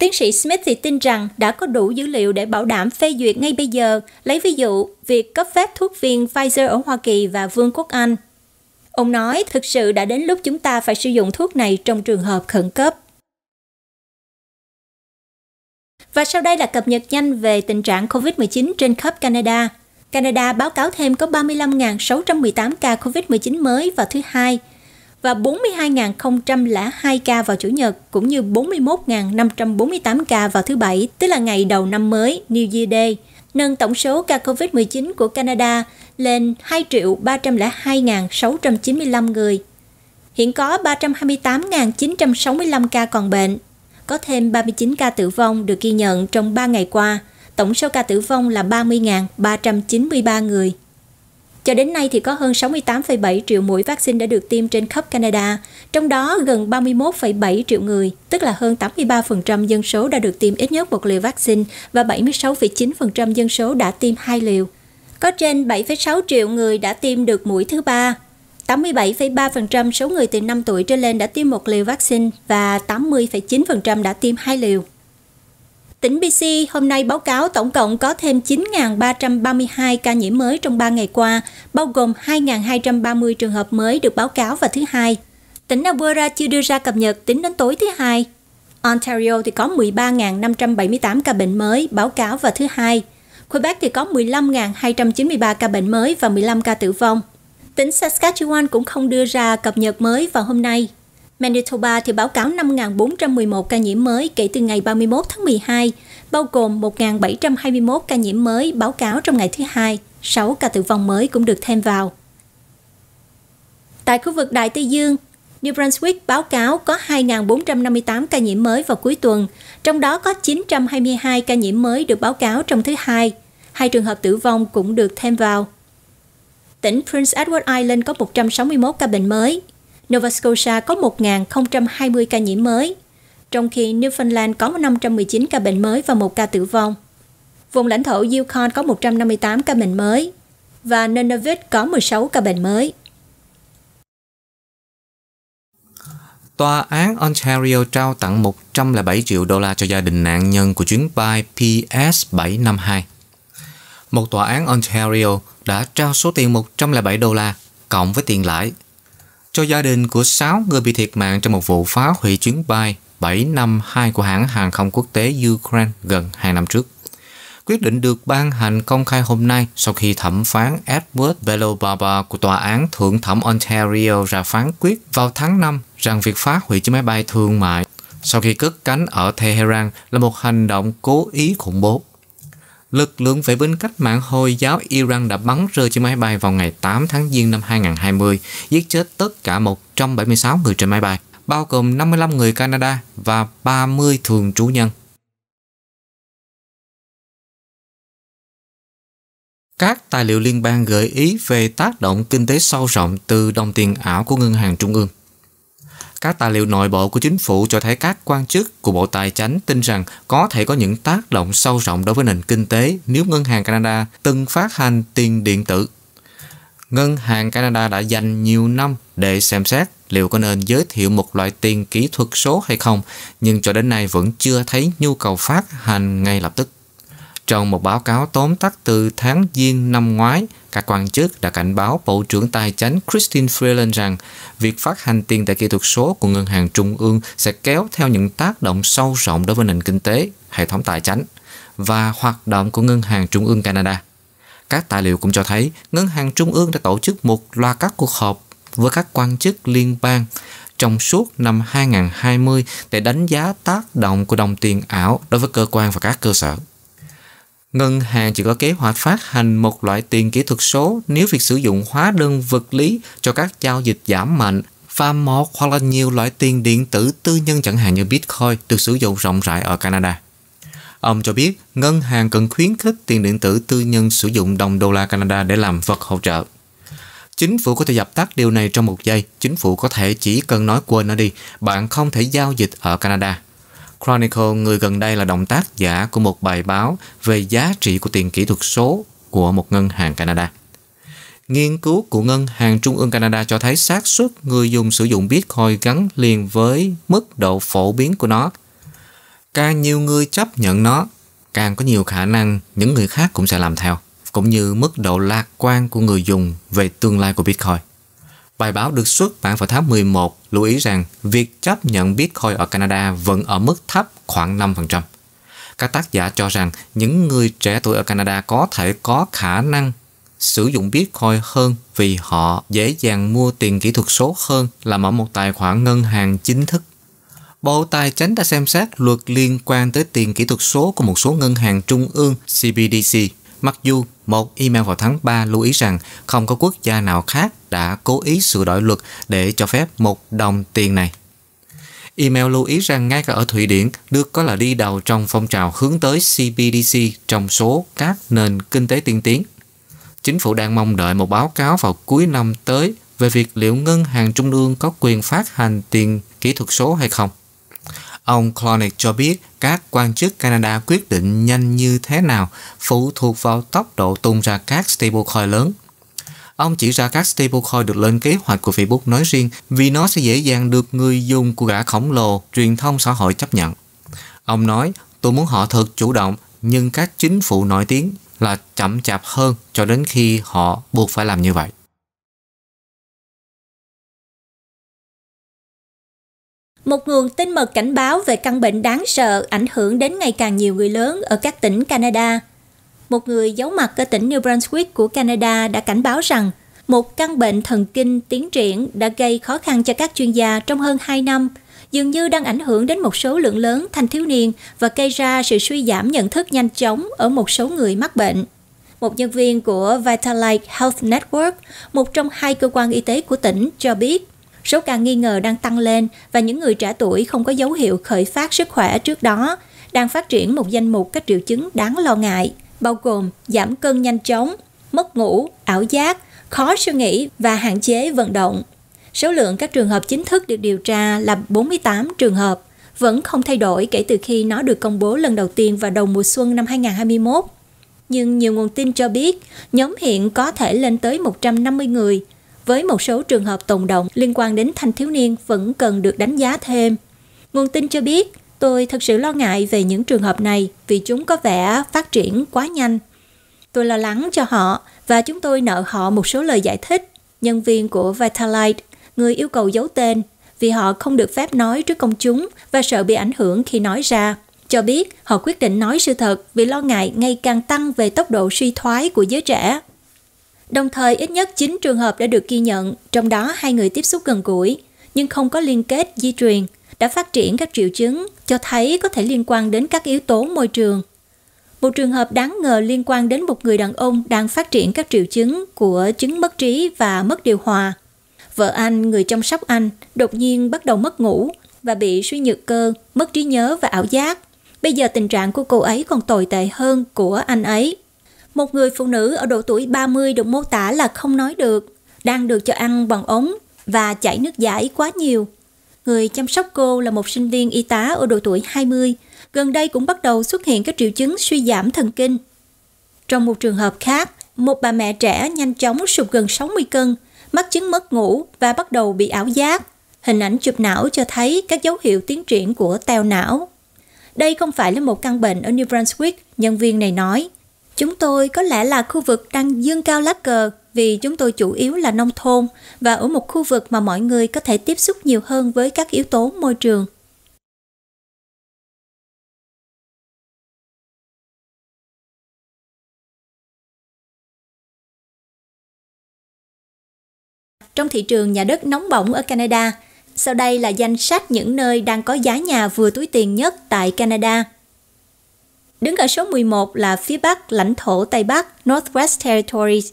Tiến sĩ Smith thì tin rằng đã có đủ dữ liệu để bảo đảm phê duyệt ngay bây giờ, lấy ví dụ việc cấp phép thuốc viên Pfizer ở Hoa Kỳ và Vương quốc Anh. Ông nói thực sự đã đến lúc chúng ta phải sử dụng thuốc này trong trường hợp khẩn cấp. Và sau đây là cập nhật nhanh về tình trạng COVID-19 trên khắp Canada. Canada báo cáo thêm có 35.618 ca COVID-19 mới vào thứ Hai – và 42.002 ca vào Chủ nhật cũng như 41.548 ca vào thứ Bảy, tức là ngày đầu năm mới New Year Day, nâng tổng số ca COVID-19 của Canada lên 2.302.695 người. Hiện có 328.965 ca còn bệnh, có thêm 39 ca tử vong được ghi nhận trong 3 ngày qua. Tổng số ca tử vong là 30.393 người. Cho đến nay thì có hơn 68,7 triệu mũi vaccine đã được tiêm trên khắp Canada, trong đó gần 31,7 triệu người, tức là hơn 83% dân số đã được tiêm ít nhất một liều vaccine và 76,9% dân số đã tiêm hai liều. Có trên 7,6 triệu người đã tiêm được mũi thứ ba, 87,3% số người từ 5 tuổi trở lên đã tiêm một liều vaccine và 80,9% đã tiêm hai liều. Tỉnh BC hôm nay báo cáo tổng cộng có thêm 9.332 ca nhiễm mới trong 3 ngày qua, bao gồm 2.230 trường hợp mới được báo cáo vào thứ Hai. Tỉnh Alberta chưa đưa ra cập nhật tính đến tối thứ Hai. Ontario thì có 13.578 ca bệnh mới báo cáo vào thứ Hai. Quebec thì có 15.293 ca bệnh mới và 15 ca tử vong. Tỉnh Saskatchewan cũng không đưa ra cập nhật mới vào hôm nay. Manitoba thì báo cáo 5.411 ca nhiễm mới kể từ ngày 31 tháng 12, bao gồm 1.721 ca nhiễm mới báo cáo trong ngày thứ hai, 6 ca tử vong mới cũng được thêm vào. Tại khu vực Đại Tây Dương, New Brunswick báo cáo có 2.458 ca nhiễm mới vào cuối tuần, trong đó có 922 ca nhiễm mới được báo cáo trong thứ hai. Hai trường hợp tử vong cũng được thêm vào. Tỉnh Prince Edward Island có 161 ca bệnh mới, Nova Scotia có 1.020 ca nhiễm mới, trong khi Newfoundland có 519 ca bệnh mới và một ca tử vong. Vùng lãnh thổ Yukon có 158 ca bệnh mới và Nunavut có 16 ca bệnh mới. Tòa án Ontario trao tặng 107 triệu đô la cho gia đình nạn nhân của chuyến bay PS752. Một tòa án Ontario đã trao số tiền 107 đô la cộng với tiền lãi cho gia đình của 6 người bị thiệt mạng trong một vụ phá hủy chuyến bay 752 của hãng hàng không quốc tế Ukraine gần 2 năm trước. Quyết định được ban hành công khai hôm nay sau khi thẩm phán Edward Belobaba của Tòa án Thượng thẩm Ontario ra phán quyết vào tháng 5 rằng việc phá hủy chiếc máy bay thương mại sau khi cất cánh ở Tehran là một hành động cố ý khủng bố lực lượng vệ binh cách mạng Hồi giáo Iran đã bắn rơi chiếc máy bay vào ngày 8 tháng Giêng năm 2020, giết chết tất cả 176 người trên máy bay, bao gồm 55 người Canada và 30 thường trú nhân. Các tài liệu liên bang gợi ý về tác động kinh tế sâu rộng từ đồng tiền ảo của ngân hàng trung ương. Các tài liệu nội bộ của chính phủ cho thấy các quan chức của Bộ Tài chánh tin rằng có thể có những tác động sâu rộng đối với nền kinh tế nếu Ngân hàng Canada từng phát hành tiền điện tử. Ngân hàng Canada đã dành nhiều năm để xem xét liệu có nên giới thiệu một loại tiền kỹ thuật số hay không, nhưng cho đến nay vẫn chưa thấy nhu cầu phát hành ngay lập tức. Trong một báo cáo tóm tắt từ tháng Giêng năm ngoái, các quan chức đã cảnh báo Bộ trưởng Tài chánh Christine Freeland rằng việc phát hành tiền tệ kỹ thuật số của Ngân hàng Trung ương sẽ kéo theo những tác động sâu rộng đối với nền kinh tế, hệ thống tài chánh và hoạt động của Ngân hàng Trung ương Canada. Các tài liệu cũng cho thấy Ngân hàng Trung ương đã tổ chức một loạt các cuộc họp với các quan chức liên bang trong suốt năm 2020 để đánh giá tác động của đồng tiền ảo đối với cơ quan và các cơ sở. Ngân hàng chỉ có kế hoạch phát hành một loại tiền kỹ thuật số nếu việc sử dụng hóa đơn vật lý cho các giao dịch giảm mạnh và một hoặc là nhiều loại tiền điện tử tư nhân chẳng hạn như Bitcoin được sử dụng rộng rãi ở Canada. Ông cho biết ngân hàng cần khuyến khích tiền điện tử tư nhân sử dụng đồng đô la Canada để làm vật hỗ trợ. Chính phủ có thể dập tắt điều này trong một giây. Chính phủ có thể chỉ cần nói quên nó đi, bạn không thể giao dịch ở Canada. Chronicle người gần đây là động tác giả của một bài báo về giá trị của tiền kỹ thuật số của một ngân hàng Canada. Nghiên cứu của Ngân hàng Trung ương Canada cho thấy xác suất người dùng sử dụng Bitcoin gắn liền với mức độ phổ biến của nó. Càng nhiều người chấp nhận nó, càng có nhiều khả năng những người khác cũng sẽ làm theo, cũng như mức độ lạc quan của người dùng về tương lai của Bitcoin. Bài báo được xuất bản vào tháng 11 lưu ý rằng việc chấp nhận Bitcoin ở Canada vẫn ở mức thấp khoảng 5%. Các tác giả cho rằng những người trẻ tuổi ở Canada có thể có khả năng sử dụng Bitcoin hơn vì họ dễ dàng mua tiền kỹ thuật số hơn là mở một tài khoản ngân hàng chính thức. Bộ Tài chính đã xem xét luật liên quan tới tiền kỹ thuật số của một số ngân hàng trung ương CBDC. Mặc dù một email vào tháng 3 lưu ý rằng không có quốc gia nào khác đã cố ý sửa đổi luật để cho phép một đồng tiền này. Email lưu ý rằng ngay cả ở Thụy Điển được có là đi đầu trong phong trào hướng tới CBDC trong số các nền kinh tế tiên tiến. Chính phủ đang mong đợi một báo cáo vào cuối năm tới về việc liệu ngân hàng trung ương có quyền phát hành tiền kỹ thuật số hay không. Ông Klonick cho biết các quan chức Canada quyết định nhanh như thế nào phụ thuộc vào tốc độ tung ra các stablecoin lớn – Ông chỉ ra các stablecoin được lên kế hoạch của Facebook nói riêng vì nó sẽ dễ dàng được người dùng của gã khổng lồ truyền thông xã hội chấp nhận. Ông nói, tôi muốn họ thật chủ động nhưng các chính phủ nổi tiếng là chậm chạp hơn cho đến khi họ buộc phải làm như vậy. Một nguồn tin mật cảnh báo về căn bệnh đáng sợ ảnh hưởng đến ngày càng nhiều người lớn ở các tỉnh Canada một người giấu mặt ở tỉnh New Brunswick của Canada đã cảnh báo rằng một căn bệnh thần kinh tiến triển đã gây khó khăn cho các chuyên gia trong hơn 2 năm, dường như đang ảnh hưởng đến một số lượng lớn thanh thiếu niên và gây ra sự suy giảm nhận thức nhanh chóng ở một số người mắc bệnh. Một nhân viên của Vitalite Health Network, một trong hai cơ quan y tế của tỉnh, cho biết số ca nghi ngờ đang tăng lên và những người trẻ tuổi không có dấu hiệu khởi phát sức khỏe trước đó đang phát triển một danh mục các triệu chứng đáng lo ngại – bao gồm giảm cân nhanh chóng, mất ngủ, ảo giác, khó suy nghĩ và hạn chế vận động. Số lượng các trường hợp chính thức được điều tra là 48 trường hợp, vẫn không thay đổi kể từ khi nó được công bố lần đầu tiên vào đầu mùa xuân năm 2021. Nhưng nhiều nguồn tin cho biết, nhóm hiện có thể lên tới 150 người, với một số trường hợp tồn động liên quan đến thanh thiếu niên vẫn cần được đánh giá thêm. Nguồn tin cho biết, Tôi thật sự lo ngại về những trường hợp này vì chúng có vẻ phát triển quá nhanh. Tôi lo lắng cho họ và chúng tôi nợ họ một số lời giải thích. Nhân viên của Vitalite, người yêu cầu giấu tên vì họ không được phép nói trước công chúng và sợ bị ảnh hưởng khi nói ra. Cho biết họ quyết định nói sự thật vì lo ngại ngày càng tăng về tốc độ suy thoái của giới trẻ. Đồng thời, ít nhất 9 trường hợp đã được ghi nhận, trong đó hai người tiếp xúc gần gũi, nhưng không có liên kết di truyền – đã phát triển các triệu chứng cho thấy có thể liên quan đến các yếu tố môi trường. Một trường hợp đáng ngờ liên quan đến một người đàn ông đang phát triển các triệu chứng của chứng mất trí và mất điều hòa. Vợ anh, người chăm sóc anh, đột nhiên bắt đầu mất ngủ và bị suy nhược cơ, mất trí nhớ và ảo giác. Bây giờ tình trạng của cô ấy còn tồi tệ hơn của anh ấy. Một người phụ nữ ở độ tuổi 30 được mô tả là không nói được, đang được cho ăn bằng ống và chảy nước giải quá nhiều Người chăm sóc cô là một sinh viên y tá ở độ tuổi 20, gần đây cũng bắt đầu xuất hiện các triệu chứng suy giảm thần kinh. Trong một trường hợp khác, một bà mẹ trẻ nhanh chóng sụt gần 60 cân, mắc chứng mất ngủ và bắt đầu bị ảo giác. Hình ảnh chụp não cho thấy các dấu hiệu tiến triển của teo não. Đây không phải là một căn bệnh ở New Brunswick, nhân viên này nói. Chúng tôi có lẽ là khu vực đang dương cao lá cờ vì chúng tôi chủ yếu là nông thôn và ở một khu vực mà mọi người có thể tiếp xúc nhiều hơn với các yếu tố môi trường. Trong thị trường nhà đất nóng bỏng ở Canada, sau đây là danh sách những nơi đang có giá nhà vừa túi tiền nhất tại Canada. Đứng ở số 11 là phía Bắc lãnh thổ Tây Bắc, Northwest Territories,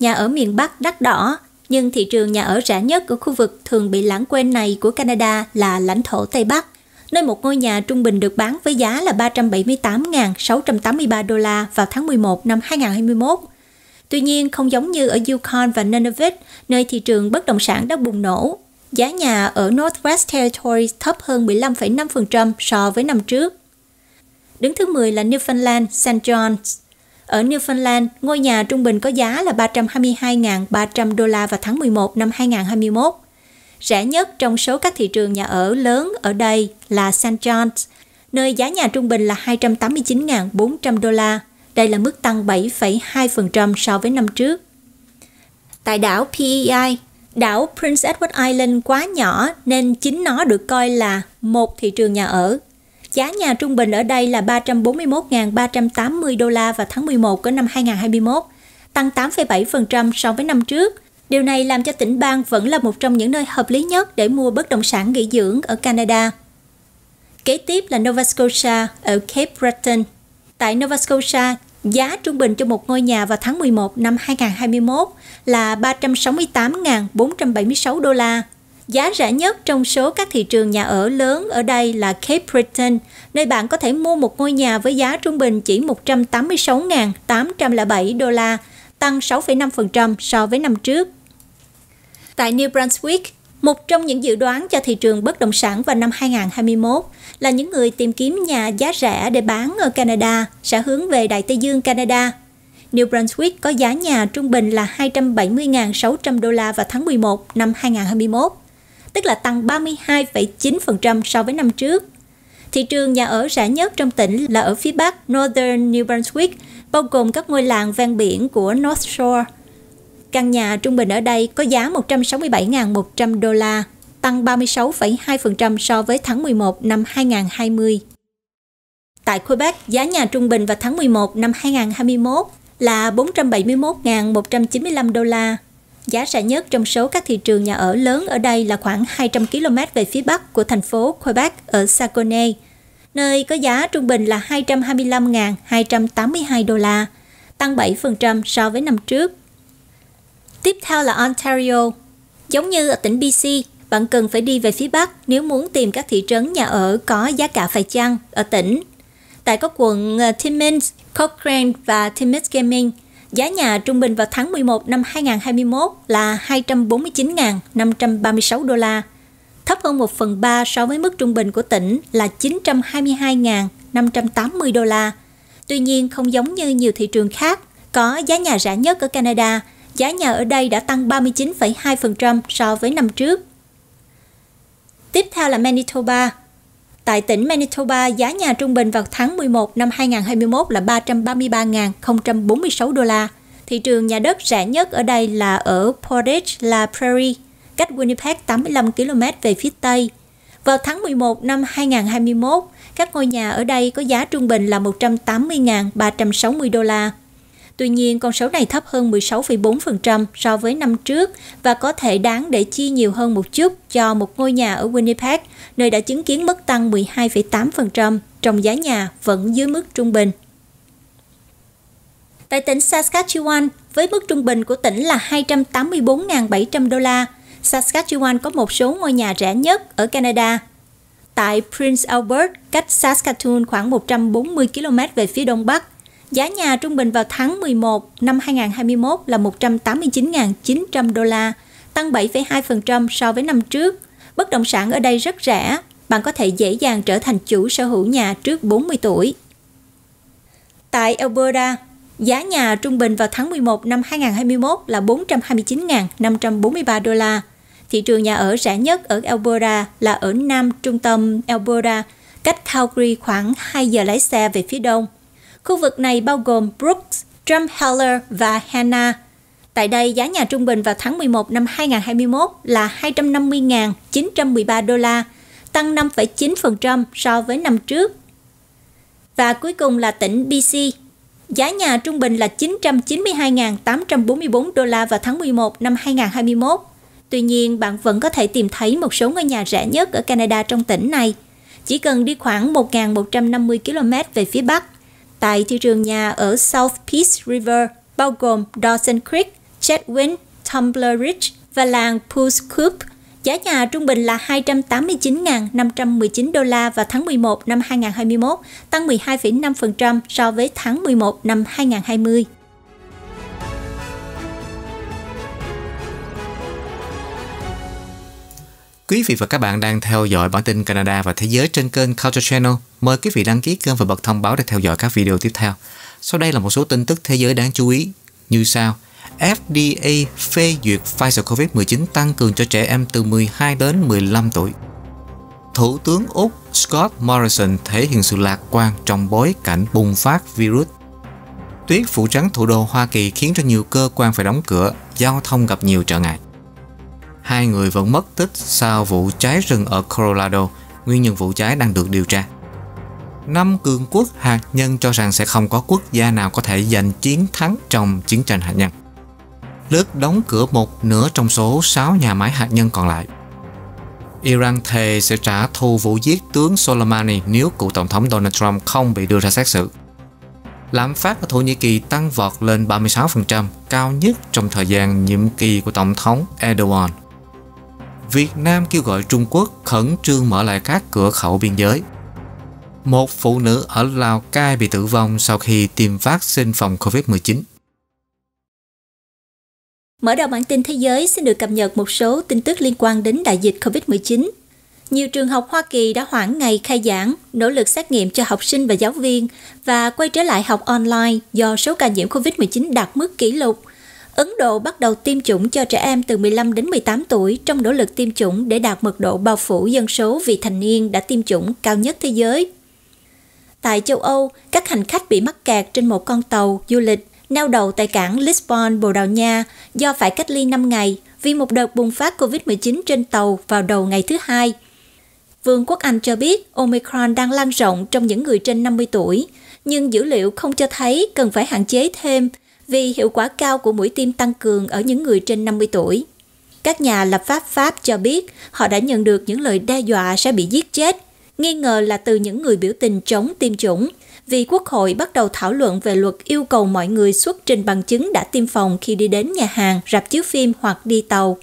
Nhà ở miền Bắc đắt đỏ, nhưng thị trường nhà ở rẻ nhất ở khu vực thường bị lãng quên này của Canada là lãnh thổ Tây Bắc, nơi một ngôi nhà trung bình được bán với giá là 378.683 đô la vào tháng 11 năm 2021. Tuy nhiên, không giống như ở Yukon và Nunavut, nơi thị trường bất động sản đã bùng nổ, giá nhà ở Northwest Territories thấp hơn 15,5% so với năm trước. Đứng thứ 10 là Newfoundland, St. John's, ở Newfoundland, ngôi nhà trung bình có giá là 322.300 đô la vào tháng 11 năm 2021. Rẻ nhất trong số các thị trường nhà ở lớn ở đây là St. John's, nơi giá nhà trung bình là 289.400 đô la. Đây là mức tăng 7,2% so với năm trước. Tại đảo PEI, đảo Prince Edward Island quá nhỏ nên chính nó được coi là một thị trường nhà ở Giá nhà trung bình ở đây là 341.380 đô la vào tháng 11 của năm 2021, tăng 8,7% so với năm trước. Điều này làm cho tỉnh bang vẫn là một trong những nơi hợp lý nhất để mua bất động sản nghỉ dưỡng ở Canada. Kế tiếp là Nova Scotia ở Cape Breton. Tại Nova Scotia, giá trung bình cho một ngôi nhà vào tháng 11 năm 2021 là 368.476 đô la, Giá rẻ nhất trong số các thị trường nhà ở lớn ở đây là Cape Breton, nơi bạn có thể mua một ngôi nhà với giá trung bình chỉ 186.807 đô la, tăng 6,5% so với năm trước. Tại New Brunswick, một trong những dự đoán cho thị trường bất động sản vào năm 2021 là những người tìm kiếm nhà giá rẻ để bán ở Canada sẽ hướng về Đại Tây Dương Canada. New Brunswick có giá nhà trung bình là 270.600 đô la vào tháng 11 năm 2021 tức là tăng 32,9% so với năm trước. Thị trường nhà ở rẻ nhất trong tỉnh là ở phía bắc Northern New Brunswick, bao gồm các ngôi làng ven biển của North Shore. Căn nhà trung bình ở đây có giá 167.100 đô la, tăng 36,2% so với tháng 11 năm 2020. Tại Quebec, giá nhà trung bình vào tháng 11 năm 2021 là 471.195 đô la, Giá rẻ nhất trong số các thị trường nhà ở lớn ở đây là khoảng 200 km về phía bắc của thành phố Quebec ở Saguenay, nơi có giá trung bình là 225.282 đô la, tăng 7% so với năm trước. Tiếp theo là Ontario. Giống như ở tỉnh BC, bạn cần phải đi về phía Bắc nếu muốn tìm các thị trấn nhà ở có giá cả phải chăng ở tỉnh. Tại các quận ờ, Timmins, Cochrane và Timmins Gaming Giá nhà trung bình vào tháng 11 năm 2021 là 249.536 đô la, thấp hơn 1 phần 3 so với mức trung bình của tỉnh là 922.580 đô la. Tuy nhiên, không giống như nhiều thị trường khác, có giá nhà rẻ nhất ở Canada, giá nhà ở đây đã tăng 39,2% so với năm trước. Tiếp theo là Manitoba, Tại tỉnh Manitoba, giá nhà trung bình vào tháng 11 năm 2021 là 333.046 đô la. Thị trường nhà đất rẻ nhất ở đây là ở Portage La Prairie, cách Winnipeg 85 km về phía Tây. Vào tháng 11 năm 2021, các ngôi nhà ở đây có giá trung bình là 180.360 đô la. Tuy nhiên, con số này thấp hơn 16,4% so với năm trước và có thể đáng để chi nhiều hơn một chút cho một ngôi nhà ở Winnipeg, nơi đã chứng kiến mức tăng 12,8% trong giá nhà vẫn dưới mức trung bình. Tại tỉnh Saskatchewan, với mức trung bình của tỉnh là 284.700 đô la, Saskatchewan có một số ngôi nhà rẻ nhất ở Canada. Tại Prince Albert, cách Saskatoon khoảng 140 km về phía đông bắc, Giá nhà trung bình vào tháng 11 năm 2021 là 189.900 đô la, tăng 7,2% so với năm trước. Bất động sản ở đây rất rẻ, bạn có thể dễ dàng trở thành chủ sở hữu nhà trước 40 tuổi. Tại Alberta, giá nhà trung bình vào tháng 11 năm 2021 là 429.543 đô la. Thị trường nhà ở rẻ nhất ở Alberta là ở nam trung tâm Alberta, cách Calgary khoảng 2 giờ lái xe về phía đông. Khu vực này bao gồm Brooks, Drumheller và Hanna. Tại đây, giá nhà trung bình vào tháng 11 năm 2021 là 250.913 đô la, tăng 5,9% so với năm trước. Và cuối cùng là tỉnh BC. Giá nhà trung bình là 992.844 đô la vào tháng 11 năm 2021. Tuy nhiên, bạn vẫn có thể tìm thấy một số ngôi nhà rẻ nhất ở Canada trong tỉnh này. Chỉ cần đi khoảng 1.150 km về phía Bắc tại thị trường nhà ở South Peace River, bao gồm Dawson Creek, Chetwynd, Tumbler Ridge và làng Pools Coop. Giá nhà trung bình là 289.519 đô la vào tháng 11 năm 2021, tăng 12,5% so với tháng 11 năm 2020. Quý vị và các bạn đang theo dõi bản tin Canada và thế giới trên kênh Culture Channel. Mời quý vị đăng ký kênh và bật thông báo để theo dõi các video tiếp theo. Sau đây là một số tin tức thế giới đáng chú ý như sau. FDA phê duyệt Pfizer COVID-19 tăng cường cho trẻ em từ 12 đến 15 tuổi. Thủ tướng Úc Scott Morrison thể hiện sự lạc quan trong bối cảnh bùng phát virus. Tuyết phủ trắng thủ đô Hoa Kỳ khiến cho nhiều cơ quan phải đóng cửa, giao thông gặp nhiều trở ngại hai người vẫn mất tích sau vụ cháy rừng ở Colorado, nguyên nhân vụ cháy đang được điều tra. Năm cường quốc hạt nhân cho rằng sẽ không có quốc gia nào có thể giành chiến thắng trong chiến tranh hạt nhân. Đức đóng cửa một nửa trong số 6 nhà máy hạt nhân còn lại. Iran thề sẽ trả thù vụ giết tướng Soleimani nếu cựu tổng thống Donald Trump không bị đưa ra xét xử. Lạm phát ở Thổ Nhĩ Kỳ tăng vọt lên 36%, cao nhất trong thời gian nhiệm kỳ của tổng thống Erdogan. Việt Nam kêu gọi Trung Quốc khẩn trương mở lại các cửa khẩu biên giới. Một phụ nữ ở Lào Cai bị tử vong sau khi tiêm vaccine phòng COVID-19. Mở đầu bản tin thế giới xin được cập nhật một số tin tức liên quan đến đại dịch COVID-19. Nhiều trường học Hoa Kỳ đã hoãn ngày khai giảng, nỗ lực xét nghiệm cho học sinh và giáo viên và quay trở lại học online do số ca nhiễm COVID-19 đạt mức kỷ lục Ấn Độ bắt đầu tiêm chủng cho trẻ em từ 15 đến 18 tuổi trong nỗ lực tiêm chủng để đạt mật độ bao phủ dân số vị thành niên đã tiêm chủng cao nhất thế giới. Tại châu Âu, các hành khách bị mắc kẹt trên một con tàu du lịch neo đầu tại cảng Lisbon, Bồ Đào Nha do phải cách ly 5 ngày vì một đợt bùng phát COVID-19 trên tàu vào đầu ngày thứ hai. Vương quốc Anh cho biết Omicron đang lan rộng trong những người trên 50 tuổi, nhưng dữ liệu không cho thấy cần phải hạn chế thêm – vì hiệu quả cao của mũi tiêm tăng cường ở những người trên 50 tuổi. Các nhà lập pháp Pháp cho biết họ đã nhận được những lời đe dọa sẽ bị giết chết, nghi ngờ là từ những người biểu tình chống tiêm chủng, vì Quốc hội bắt đầu thảo luận về luật yêu cầu mọi người xuất trình bằng chứng đã tiêm phòng khi đi đến nhà hàng, rạp chiếu phim hoặc đi tàu.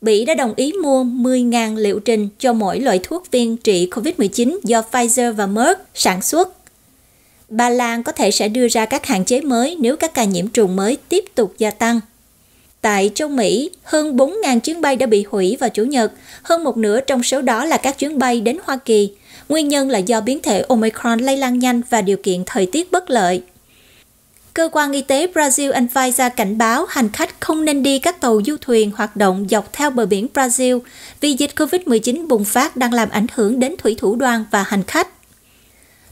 Bỉ đã đồng ý mua 10.000 liệu trình cho mỗi loại thuốc viên trị COVID-19 do Pfizer và Merck sản xuất Ba Lan có thể sẽ đưa ra các hạn chế mới nếu các ca nhiễm trùng mới tiếp tục gia tăng. Tại châu Mỹ, hơn 4.000 chuyến bay đã bị hủy vào Chủ nhật, hơn một nửa trong số đó là các chuyến bay đến Hoa Kỳ. Nguyên nhân là do biến thể Omicron lây lan nhanh và điều kiện thời tiết bất lợi. Cơ quan y tế Brazil Anvisa cảnh báo hành khách không nên đi các tàu du thuyền hoạt động dọc theo bờ biển Brazil vì dịch COVID-19 bùng phát đang làm ảnh hưởng đến thủy thủ đoàn và hành khách.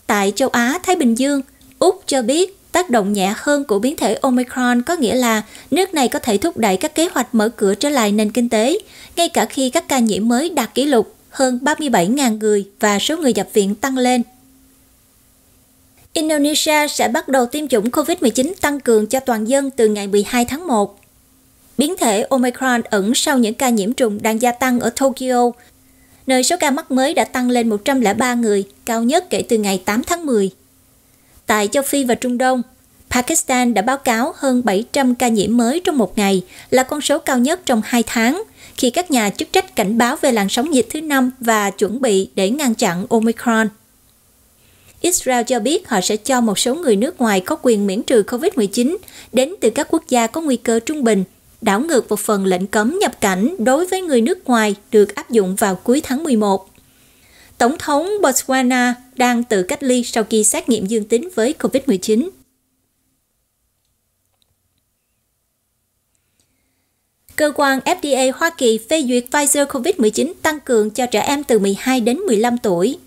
Tại châu Á, Thái Bình Dương, Úc cho biết tác động nhẹ hơn của biến thể Omicron có nghĩa là nước này có thể thúc đẩy các kế hoạch mở cửa trở lại nền kinh tế, ngay cả khi các ca nhiễm mới đạt kỷ lục hơn 37.000 người và số người nhập viện tăng lên. Indonesia sẽ bắt đầu tiêm chủng COVID-19 tăng cường cho toàn dân từ ngày 12 tháng 1. Biến thể Omicron ẩn sau những ca nhiễm trùng đang gia tăng ở Tokyo, nơi số ca mắc mới đã tăng lên 103 người, cao nhất kể từ ngày 8 tháng 10. Tại châu Phi và Trung Đông, Pakistan đã báo cáo hơn 700 ca nhiễm mới trong một ngày, là con số cao nhất trong 2 tháng, khi các nhà chức trách cảnh báo về làn sóng dịch thứ năm và chuẩn bị để ngăn chặn Omicron. Israel cho biết họ sẽ cho một số người nước ngoài có quyền miễn trừ COVID-19 đến từ các quốc gia có nguy cơ trung bình đảo ngược một phần lệnh cấm nhập cảnh đối với người nước ngoài được áp dụng vào cuối tháng 11. Tổng thống Botswana đang tự cách ly sau khi xét nghiệm dương tính với COVID-19. Cơ quan FDA Hoa Kỳ phê duyệt Pfizer COVID-19 tăng cường cho trẻ em từ 12 đến 15 tuổi.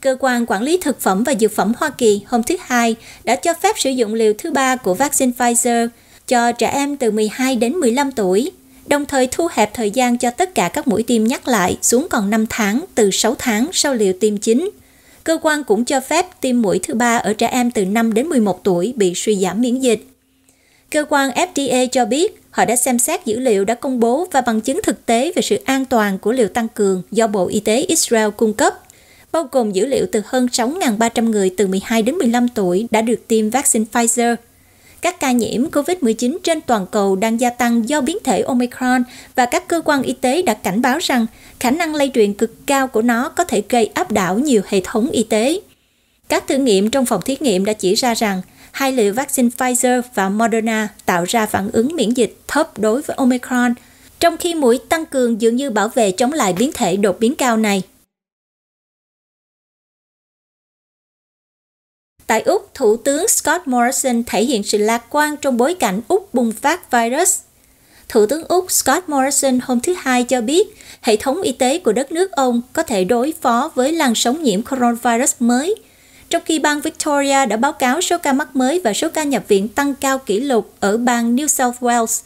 Cơ quan Quản lý Thực phẩm và Dược phẩm Hoa Kỳ hôm thứ Hai đã cho phép sử dụng liều thứ ba của vaccine Pfizer – cho trẻ em từ 12 đến 15 tuổi, đồng thời thu hẹp thời gian cho tất cả các mũi tiêm nhắc lại xuống còn 5 tháng từ 6 tháng sau liều tiêm chính. Cơ quan cũng cho phép tiêm mũi thứ ba ở trẻ em từ 5 đến 11 tuổi bị suy giảm miễn dịch. Cơ quan FDA cho biết họ đã xem xét dữ liệu đã công bố và bằng chứng thực tế về sự an toàn của liều tăng cường do Bộ Y tế Israel cung cấp, bao gồm dữ liệu từ hơn 6.300 người từ 12 đến 15 tuổi đã được tiêm vaccine Pfizer – các ca nhiễm COVID-19 trên toàn cầu đang gia tăng do biến thể Omicron và các cơ quan y tế đã cảnh báo rằng khả năng lây truyền cực cao của nó có thể gây áp đảo nhiều hệ thống y tế. Các thử nghiệm trong phòng thí nghiệm đã chỉ ra rằng hai liều vaccine Pfizer và Moderna tạo ra phản ứng miễn dịch thấp đối với Omicron, trong khi mũi tăng cường dường như bảo vệ chống lại biến thể đột biến cao này. Tại Úc, Thủ tướng Scott Morrison thể hiện sự lạc quan trong bối cảnh Úc bùng phát virus. Thủ tướng Úc Scott Morrison hôm thứ Hai cho biết hệ thống y tế của đất nước ông có thể đối phó với làn sóng nhiễm coronavirus mới, trong khi bang Victoria đã báo cáo số ca mắc mới và số ca nhập viện tăng cao kỷ lục ở bang New South Wales.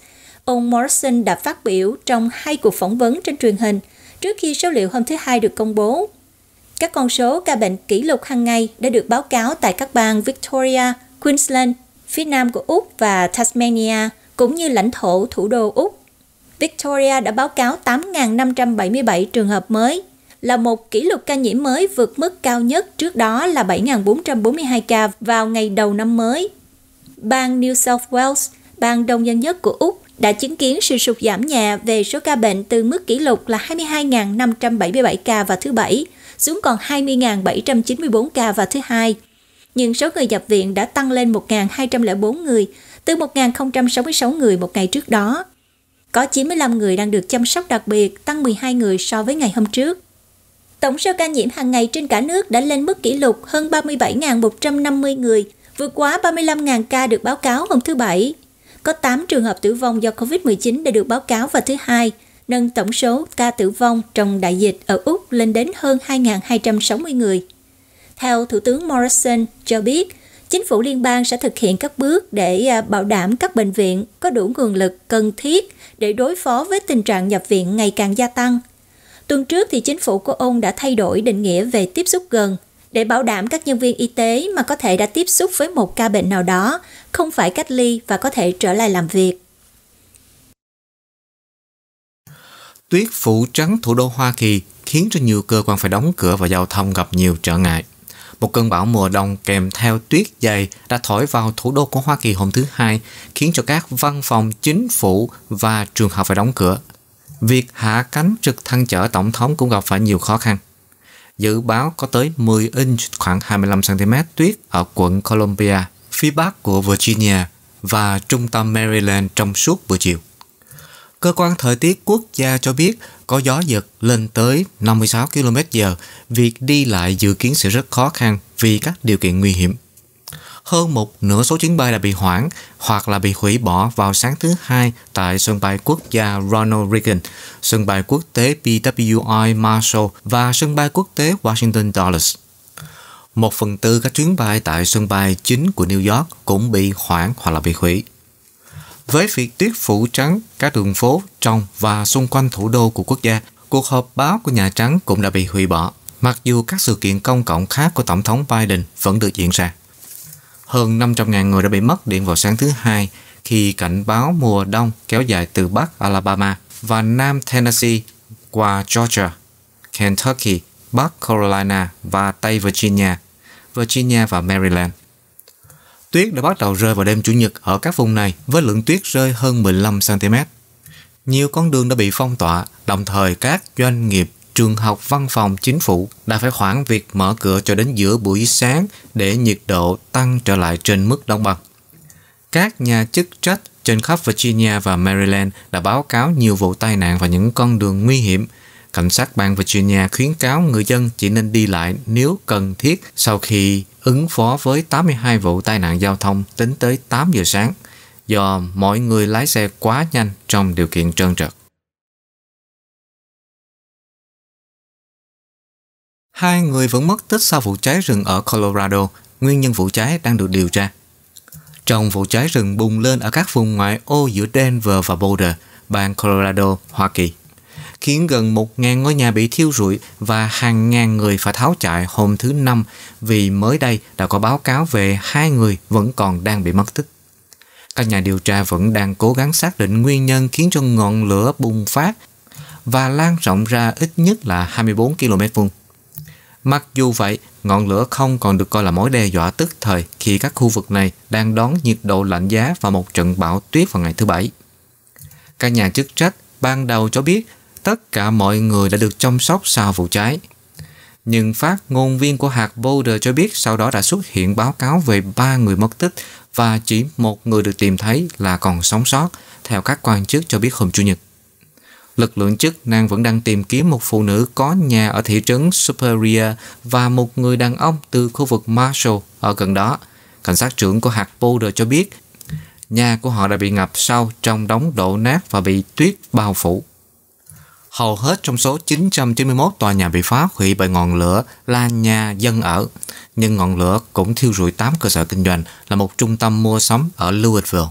Ông Morrison đã phát biểu trong hai cuộc phỏng vấn trên truyền hình trước khi số liệu hôm thứ Hai được công bố. Các con số ca bệnh kỷ lục hàng ngày đã được báo cáo tại các bang Victoria, Queensland, phía nam của Úc và Tasmania, cũng như lãnh thổ thủ đô Úc. Victoria đã báo cáo 8.577 trường hợp mới, là một kỷ lục ca nhiễm mới vượt mức cao nhất trước đó là 7.442 ca vào ngày đầu năm mới. Bang New South Wales, bang đông dân nhất của Úc, đã chứng kiến sự sụt giảm nhẹ về số ca bệnh từ mức kỷ lục là 22.577 ca vào thứ Bảy xuống còn 20.794 ca vào thứ hai. Nhưng số người nhập viện đã tăng lên 1.204 người, từ 1.066 người một ngày trước đó. Có 95 người đang được chăm sóc đặc biệt, tăng 12 người so với ngày hôm trước. Tổng số ca nhiễm hàng ngày trên cả nước đã lên mức kỷ lục hơn 37.150 người, vượt quá 35.000 ca được báo cáo hôm thứ Bảy. Có 8 trường hợp tử vong do COVID-19 đã được báo cáo vào thứ Hai, nâng tổng số ca tử vong trong đại dịch ở Úc lên đến hơn 2.260 người. Theo Thủ tướng Morrison cho biết, chính phủ liên bang sẽ thực hiện các bước để à, bảo đảm các bệnh viện có đủ nguồn lực cần thiết để đối phó với tình trạng nhập viện ngày càng gia tăng. Tuần trước thì chính phủ của ông đã thay đổi định nghĩa về tiếp xúc gần để bảo đảm các nhân viên y tế mà có thể đã tiếp xúc với một ca bệnh nào đó không phải cách ly và có thể trở lại làm việc. Tuyết phủ trắng thủ đô Hoa Kỳ khiến cho nhiều cơ quan phải đóng cửa và giao thông gặp nhiều trở ngại. Một cơn bão mùa đông kèm theo tuyết dày đã thổi vào thủ đô của Hoa Kỳ hôm thứ Hai, khiến cho các văn phòng chính phủ và trường học phải đóng cửa. Việc hạ cánh trực thăng chở tổng thống cũng gặp phải nhiều khó khăn. Dự báo có tới 10 inch khoảng 25cm tuyết ở quận Columbia, phía bắc của Virginia và trung tâm Maryland trong suốt buổi chiều. Cơ quan thời tiết quốc gia cho biết có gió giật lên tới 56 km/h, việc đi lại dự kiến sẽ rất khó khăn vì các điều kiện nguy hiểm. Hơn một nửa số chuyến bay đã bị hoãn hoặc là bị hủy bỏ vào sáng thứ hai tại sân bay quốc gia Ronald Reagan, sân bay quốc tế BWI Marshall và sân bay quốc tế Washington Dulles. Một phần tư các chuyến bay tại sân bay chính của New York cũng bị hoãn hoặc là bị hủy với việc tuyết phủ trắng các đường phố trong và xung quanh thủ đô của quốc gia. Cuộc họp báo của Nhà Trắng cũng đã bị hủy bỏ, mặc dù các sự kiện công cộng khác của Tổng thống Biden vẫn được diễn ra. Hơn 500.000 người đã bị mất điện vào sáng thứ Hai khi cảnh báo mùa đông kéo dài từ Bắc Alabama và Nam Tennessee qua Georgia, Kentucky, Bắc Carolina và Tây Virginia, Virginia và Maryland. Tuyết đã bắt đầu rơi vào đêm Chủ nhật ở các vùng này với lượng tuyết rơi hơn 15cm. Nhiều con đường đã bị phong tỏa, đồng thời các doanh nghiệp, trường học, văn phòng, chính phủ đã phải hoãn việc mở cửa cho đến giữa buổi sáng để nhiệt độ tăng trở lại trên mức đông bằng. Các nhà chức trách trên khắp Virginia và Maryland đã báo cáo nhiều vụ tai nạn và những con đường nguy hiểm – Cảnh sát bang Virginia khuyến cáo người dân chỉ nên đi lại nếu cần thiết sau khi ứng phó với 82 vụ tai nạn giao thông tính tới 8 giờ sáng do mọi người lái xe quá nhanh trong điều kiện trơn trượt. Hai người vẫn mất tích sau vụ cháy rừng ở Colorado, nguyên nhân vụ cháy đang được điều tra. Trong vụ cháy rừng bùng lên ở các vùng ngoại ô giữa Denver và Boulder, bang Colorado, Hoa Kỳ khiến gần 1.000 ngôi nhà bị thiêu rụi và hàng ngàn người phải tháo chạy hôm thứ Năm vì mới đây đã có báo cáo về hai người vẫn còn đang bị mất tích. Các nhà điều tra vẫn đang cố gắng xác định nguyên nhân khiến cho ngọn lửa bùng phát và lan rộng ra ít nhất là 24 km vuông. Mặc dù vậy, ngọn lửa không còn được coi là mối đe dọa tức thời khi các khu vực này đang đón nhiệt độ lạnh giá và một trận bão tuyết vào ngày thứ Bảy. Các nhà chức trách ban đầu cho biết tất cả mọi người đã được chăm sóc sau vụ cháy. Nhưng phát ngôn viên của hạt Boulder cho biết sau đó đã xuất hiện báo cáo về ba người mất tích và chỉ một người được tìm thấy là còn sống sót, theo các quan chức cho biết hôm Chủ nhật. Lực lượng chức năng vẫn đang tìm kiếm một phụ nữ có nhà ở thị trấn Superior và một người đàn ông từ khu vực Marshall ở gần đó. Cảnh sát trưởng của hạt Boulder cho biết nhà của họ đã bị ngập sâu trong đống đổ nát và bị tuyết bao phủ hầu hết trong số 991 tòa nhà bị phá hủy bởi ngọn lửa là nhà dân ở. Nhưng ngọn lửa cũng thiêu rụi 8 cơ sở kinh doanh là một trung tâm mua sắm ở Louisville.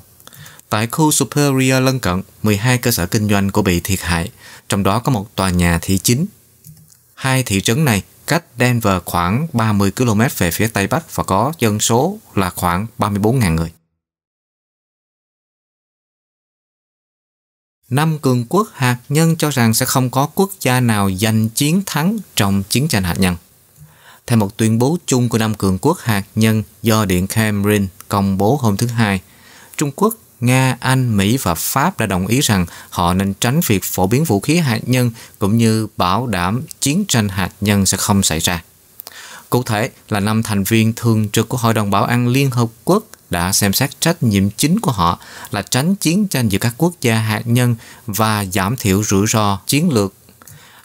Tại khu Superior lân cận, 12 cơ sở kinh doanh của bị thiệt hại, trong đó có một tòa nhà thị chính. Hai thị trấn này cách Denver khoảng 30 km về phía Tây Bắc và có dân số là khoảng 34.000 người. năm cường quốc hạt nhân cho rằng sẽ không có quốc gia nào giành chiến thắng trong chiến tranh hạt nhân. Theo một tuyên bố chung của năm cường quốc hạt nhân do Điện Kremlin công bố hôm thứ Hai, Trung Quốc, Nga, Anh, Mỹ và Pháp đã đồng ý rằng họ nên tránh việc phổ biến vũ khí hạt nhân cũng như bảo đảm chiến tranh hạt nhân sẽ không xảy ra. Cụ thể là năm thành viên thường trực của Hội đồng Bảo an Liên Hợp Quốc đã xem xét trách nhiệm chính của họ là tránh chiến tranh giữa các quốc gia hạt nhân và giảm thiểu rủi ro chiến lược.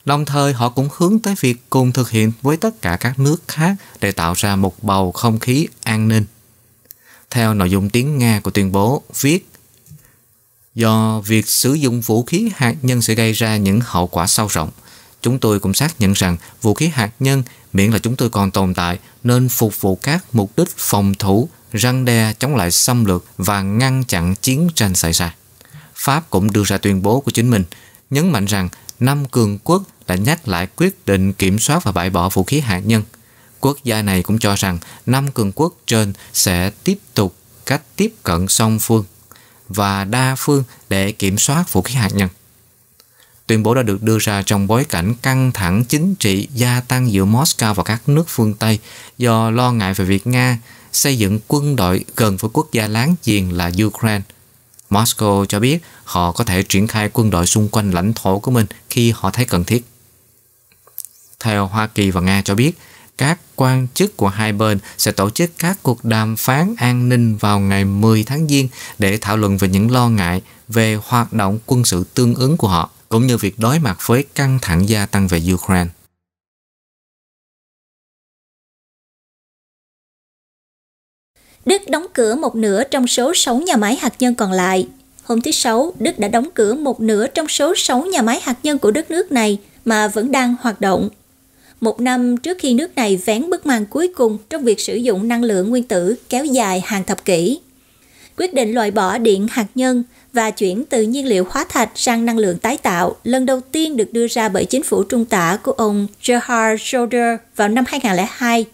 Đồng thời họ cũng hướng tới việc cùng thực hiện với tất cả các nước khác để tạo ra một bầu không khí an ninh. Theo nội dung tiếng Nga của tuyên bố viết Do việc sử dụng vũ khí hạt nhân sẽ gây ra những hậu quả sâu rộng, chúng tôi cũng xác nhận rằng vũ khí hạt nhân miễn là chúng tôi còn tồn tại nên phục vụ các mục đích phòng thủ, răng đe chống lại xâm lược và ngăn chặn chiến tranh xảy ra. Pháp cũng đưa ra tuyên bố của chính mình, nhấn mạnh rằng năm cường quốc đã nhắc lại quyết định kiểm soát và bãi bỏ vũ khí hạt nhân. Quốc gia này cũng cho rằng năm cường quốc trên sẽ tiếp tục cách tiếp cận song phương và đa phương để kiểm soát vũ khí hạt nhân. Tuyên bố đã được đưa ra trong bối cảnh căng thẳng chính trị gia tăng giữa Moscow và các nước phương Tây do lo ngại về việc Nga xây dựng quân đội gần với quốc gia láng giềng là Ukraine. Moscow cho biết họ có thể triển khai quân đội xung quanh lãnh thổ của mình khi họ thấy cần thiết. Theo Hoa Kỳ và Nga cho biết, các quan chức của hai bên sẽ tổ chức các cuộc đàm phán an ninh vào ngày 10 tháng Giêng để thảo luận về những lo ngại về hoạt động quân sự tương ứng của họ cũng như việc đối mặt với căng thẳng gia tăng về Ukraine. Đức đóng cửa một nửa trong số 6 nhà máy hạt nhân còn lại. Hôm thứ Sáu, Đức đã đóng cửa một nửa trong số 6 nhà máy hạt nhân của đất nước này mà vẫn đang hoạt động. Một năm trước khi nước này vén bức màn cuối cùng trong việc sử dụng năng lượng nguyên tử kéo dài hàng thập kỷ quyết định loại bỏ điện hạt nhân và chuyển từ nhiên liệu hóa thạch sang năng lượng tái tạo lần đầu tiên được đưa ra bởi chính phủ trung tả của ông Gerhard Schröder vào năm 2002.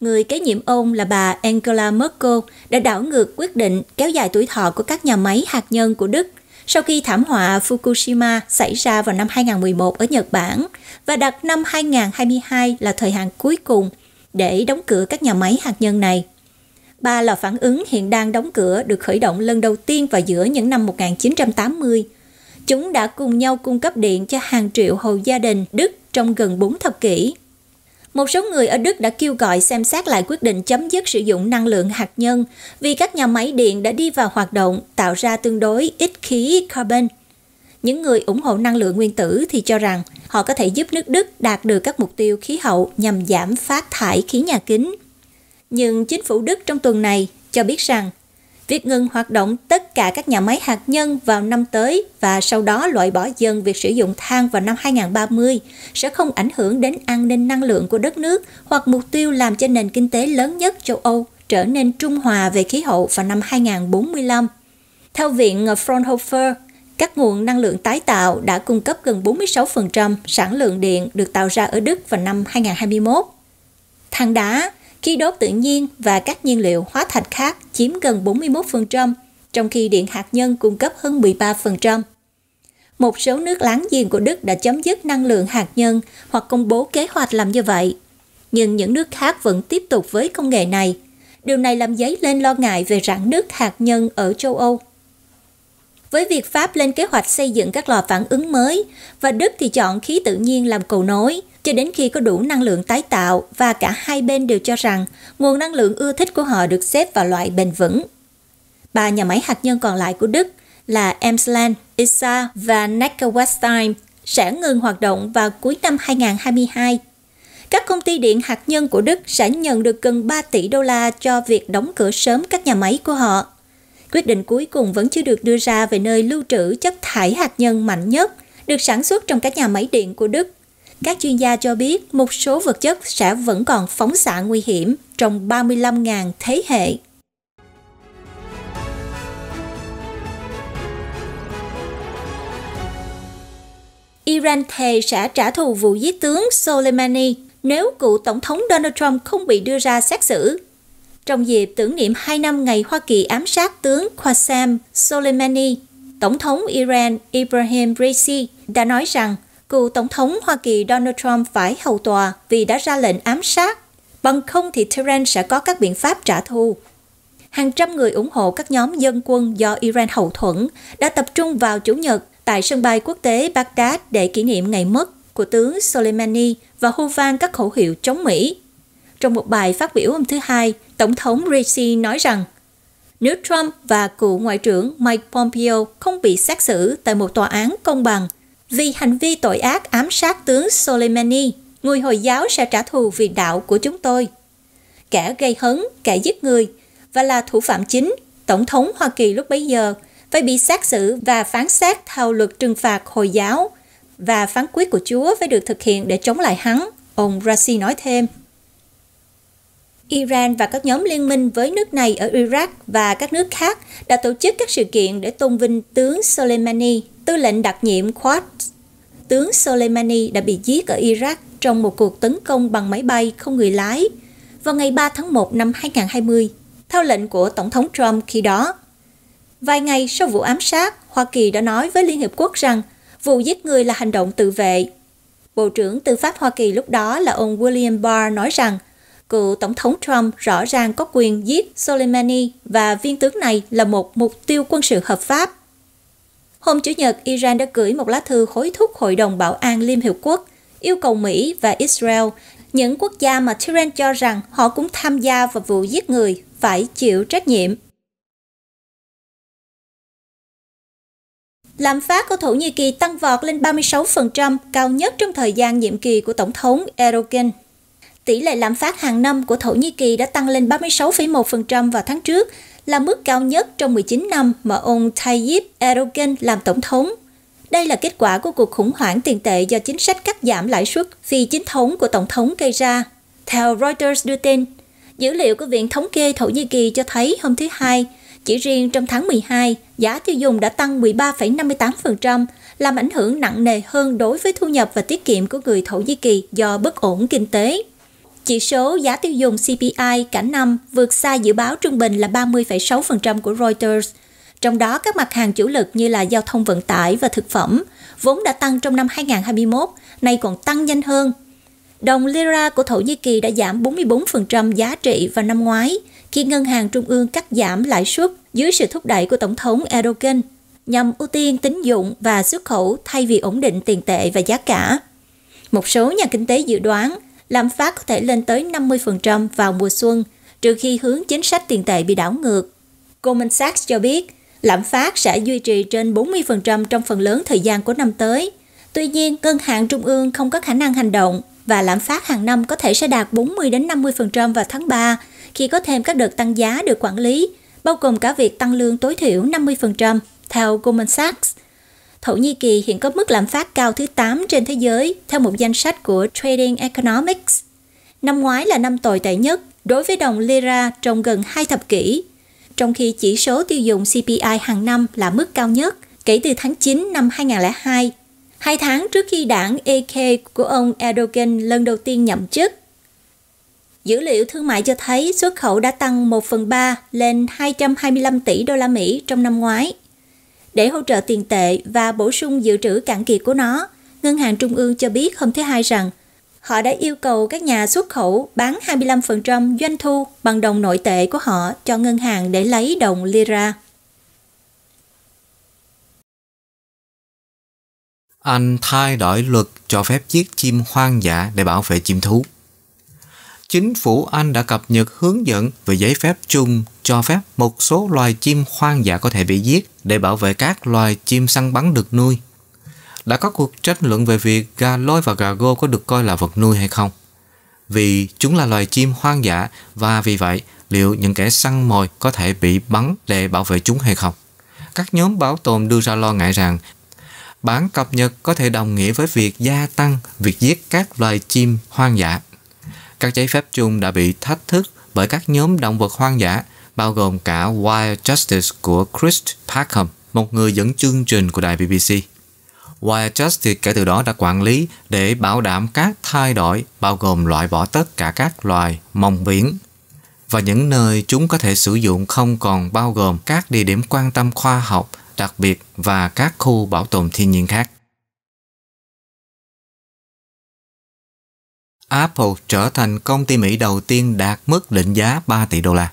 Người kế nhiệm ông là bà Angela Merkel đã đảo ngược quyết định kéo dài tuổi thọ của các nhà máy hạt nhân của Đức sau khi thảm họa Fukushima xảy ra vào năm 2011 ở Nhật Bản và đặt năm 2022 là thời hạn cuối cùng để đóng cửa các nhà máy hạt nhân này. Ba lò phản ứng hiện đang đóng cửa được khởi động lần đầu tiên vào giữa những năm 1980. Chúng đã cùng nhau cung cấp điện cho hàng triệu hộ gia đình Đức trong gần 4 thập kỷ. Một số người ở Đức đã kêu gọi xem xét lại quyết định chấm dứt sử dụng năng lượng hạt nhân vì các nhà máy điện đã đi vào hoạt động tạo ra tương đối ít khí carbon. Những người ủng hộ năng lượng nguyên tử thì cho rằng họ có thể giúp nước Đức đạt được các mục tiêu khí hậu nhằm giảm phát thải khí nhà kính nhưng chính phủ Đức trong tuần này cho biết rằng việc ngừng hoạt động tất cả các nhà máy hạt nhân vào năm tới và sau đó loại bỏ dần việc sử dụng than vào năm 2030 sẽ không ảnh hưởng đến an ninh năng lượng của đất nước hoặc mục tiêu làm cho nền kinh tế lớn nhất châu Âu trở nên trung hòa về khí hậu vào năm 2045. Theo Viện Fraunhofer, các nguồn năng lượng tái tạo đã cung cấp gần 46% sản lượng điện được tạo ra ở Đức vào năm 2021. Than đá khí đốt tự nhiên và các nhiên liệu hóa thạch khác chiếm gần 41%, trong khi điện hạt nhân cung cấp hơn 13%. Một số nước láng giềng của Đức đã chấm dứt năng lượng hạt nhân hoặc công bố kế hoạch làm như vậy. Nhưng những nước khác vẫn tiếp tục với công nghệ này. Điều này làm dấy lên lo ngại về rạn nứt hạt nhân ở châu Âu với việc Pháp lên kế hoạch xây dựng các lò phản ứng mới và Đức thì chọn khí tự nhiên làm cầu nối cho đến khi có đủ năng lượng tái tạo và cả hai bên đều cho rằng nguồn năng lượng ưa thích của họ được xếp vào loại bền vững. Ba nhà máy hạt nhân còn lại của Đức là Emsland, Issa và Neckarwestheim sẽ ngừng hoạt động vào cuối năm 2022. Các công ty điện hạt nhân của Đức sẽ nhận được gần 3 tỷ đô la cho việc đóng cửa sớm các nhà máy của họ. Quyết định cuối cùng vẫn chưa được đưa ra về nơi lưu trữ chất thải hạt nhân mạnh nhất, được sản xuất trong các nhà máy điện của Đức. Các chuyên gia cho biết một số vật chất sẽ vẫn còn phóng xạ nguy hiểm trong 35.000 thế hệ. Iran thề sẽ trả thù vụ giết tướng Soleimani nếu cựu Tổng thống Donald Trump không bị đưa ra xét xử trong dịp tưởng niệm 2 năm ngày Hoa Kỳ ám sát tướng Qasem Soleimani. Tổng thống Iran Ibrahim Raisi đã nói rằng cựu Tổng thống Hoa Kỳ Donald Trump phải hầu tòa vì đã ra lệnh ám sát, bằng không thì Tehran sẽ có các biện pháp trả thù. Hàng trăm người ủng hộ các nhóm dân quân do Iran hậu thuẫn đã tập trung vào Chủ nhật tại sân bay quốc tế Baghdad để kỷ niệm ngày mất của tướng Soleimani và hô vang các khẩu hiệu chống Mỹ trong một bài phát biểu hôm thứ Hai, Tổng thống Rishi nói rằng nếu Trump và cựu Ngoại trưởng Mike Pompeo không bị xét xử tại một tòa án công bằng vì hành vi tội ác ám sát tướng Soleimani, người Hồi giáo sẽ trả thù vì đạo của chúng tôi. Kẻ gây hấn, kẻ giết người và là thủ phạm chính, Tổng thống Hoa Kỳ lúc bấy giờ phải bị xét xử và phán xét theo luật trừng phạt Hồi giáo và phán quyết của Chúa phải được thực hiện để chống lại hắn, ông Rashi nói thêm. Iran và các nhóm liên minh với nước này ở Iraq và các nước khác đã tổ chức các sự kiện để tôn vinh tướng Soleimani, tư lệnh đặc nhiệm Quds. Tướng Soleimani đã bị giết ở Iraq trong một cuộc tấn công bằng máy bay không người lái vào ngày 3 tháng 1 năm 2020, theo lệnh của Tổng thống Trump khi đó. Vài ngày sau vụ ám sát, Hoa Kỳ đã nói với Liên Hiệp Quốc rằng vụ giết người là hành động tự vệ. Bộ trưởng Tư pháp Hoa Kỳ lúc đó là ông William Barr nói rằng – cựu Tổng thống Trump rõ ràng có quyền giết Soleimani và viên tướng này là một mục tiêu quân sự hợp pháp. Hôm Chủ nhật, Iran đã gửi một lá thư hối thúc Hội đồng Bảo an Liên Hiệp Quốc yêu cầu Mỹ và Israel, những quốc gia mà Tehran cho rằng họ cũng tham gia vào vụ giết người, phải chịu trách nhiệm. Lạm phát của Thổ Nhĩ Kỳ tăng vọt lên 36%, cao nhất trong thời gian nhiệm kỳ của Tổng thống Erdogan tỷ lệ lạm phát hàng năm của Thổ Nhĩ Kỳ đã tăng lên 36,1% vào tháng trước, là mức cao nhất trong 19 năm mà ông Tayyip Erdogan làm tổng thống. Đây là kết quả của cuộc khủng hoảng tiền tệ do chính sách cắt giảm lãi suất phi chính thống của tổng thống gây ra. Theo Reuters đưa tin, dữ liệu của Viện Thống kê Thổ Nhĩ Kỳ cho thấy hôm thứ Hai, chỉ riêng trong tháng 12, giá tiêu dùng đã tăng 13,58%, làm ảnh hưởng nặng nề hơn đối với thu nhập và tiết kiệm của người Thổ Nhĩ Kỳ do bất ổn kinh tế. Chỉ số giá tiêu dùng CPI cả năm vượt xa dự báo trung bình là 30,6% của Reuters. Trong đó, các mặt hàng chủ lực như là giao thông vận tải và thực phẩm vốn đã tăng trong năm 2021, nay còn tăng nhanh hơn. Đồng lira của Thổ Nhĩ Kỳ đã giảm 44% giá trị vào năm ngoái, khi ngân hàng trung ương cắt giảm lãi suất dưới sự thúc đẩy của Tổng thống Erdogan nhằm ưu tiên tín dụng và xuất khẩu thay vì ổn định tiền tệ và giá cả. Một số nhà kinh tế dự đoán lạm phát có thể lên tới 50% vào mùa xuân, trừ khi hướng chính sách tiền tệ bị đảo ngược. Goldman Sachs cho biết, lạm phát sẽ duy trì trên 40% trong phần lớn thời gian của năm tới. Tuy nhiên, ngân hàng trung ương không có khả năng hành động và lạm phát hàng năm có thể sẽ đạt 40 đến 50% vào tháng 3 khi có thêm các đợt tăng giá được quản lý, bao gồm cả việc tăng lương tối thiểu 50% theo Goldman Sachs. Thổ Nhĩ Kỳ hiện có mức lạm phát cao thứ 8 trên thế giới theo một danh sách của Trading Economics. Năm ngoái là năm tồi tệ nhất đối với đồng lira trong gần hai thập kỷ, trong khi chỉ số tiêu dùng CPI hàng năm là mức cao nhất kể từ tháng 9 năm 2002, hai tháng trước khi đảng AK của ông Erdogan lần đầu tiên nhậm chức. Dữ liệu thương mại cho thấy xuất khẩu đã tăng 1 phần 3 lên 225 tỷ đô la Mỹ trong năm ngoái, để hỗ trợ tiền tệ và bổ sung dự trữ cạn kiệt của nó. Ngân hàng Trung ương cho biết hôm thứ Hai rằng họ đã yêu cầu các nhà xuất khẩu bán 25% doanh thu bằng đồng nội tệ của họ cho ngân hàng để lấy đồng lira. Anh thay đổi luật cho phép giết chim hoang dã để bảo vệ chim thú chính phủ Anh đã cập nhật hướng dẫn về giấy phép chung cho phép một số loài chim hoang dã có thể bị giết để bảo vệ các loài chim săn bắn được nuôi. Đã có cuộc tranh luận về việc gà lôi và gà gô có được coi là vật nuôi hay không. Vì chúng là loài chim hoang dã và vì vậy liệu những kẻ săn mồi có thể bị bắn để bảo vệ chúng hay không. Các nhóm bảo tồn đưa ra lo ngại rằng bản cập nhật có thể đồng nghĩa với việc gia tăng việc giết các loài chim hoang dã các giấy phép chung đã bị thách thức bởi các nhóm động vật hoang dã, bao gồm cả Wild Justice của Chris Packham, một người dẫn chương trình của đài BBC. Wild Justice kể từ đó đã quản lý để bảo đảm các thay đổi, bao gồm loại bỏ tất cả các loài mòng biển và những nơi chúng có thể sử dụng không còn bao gồm các địa điểm quan tâm khoa học đặc biệt và các khu bảo tồn thiên nhiên khác. Apple trở thành công ty Mỹ đầu tiên đạt mức định giá 3 tỷ đô la.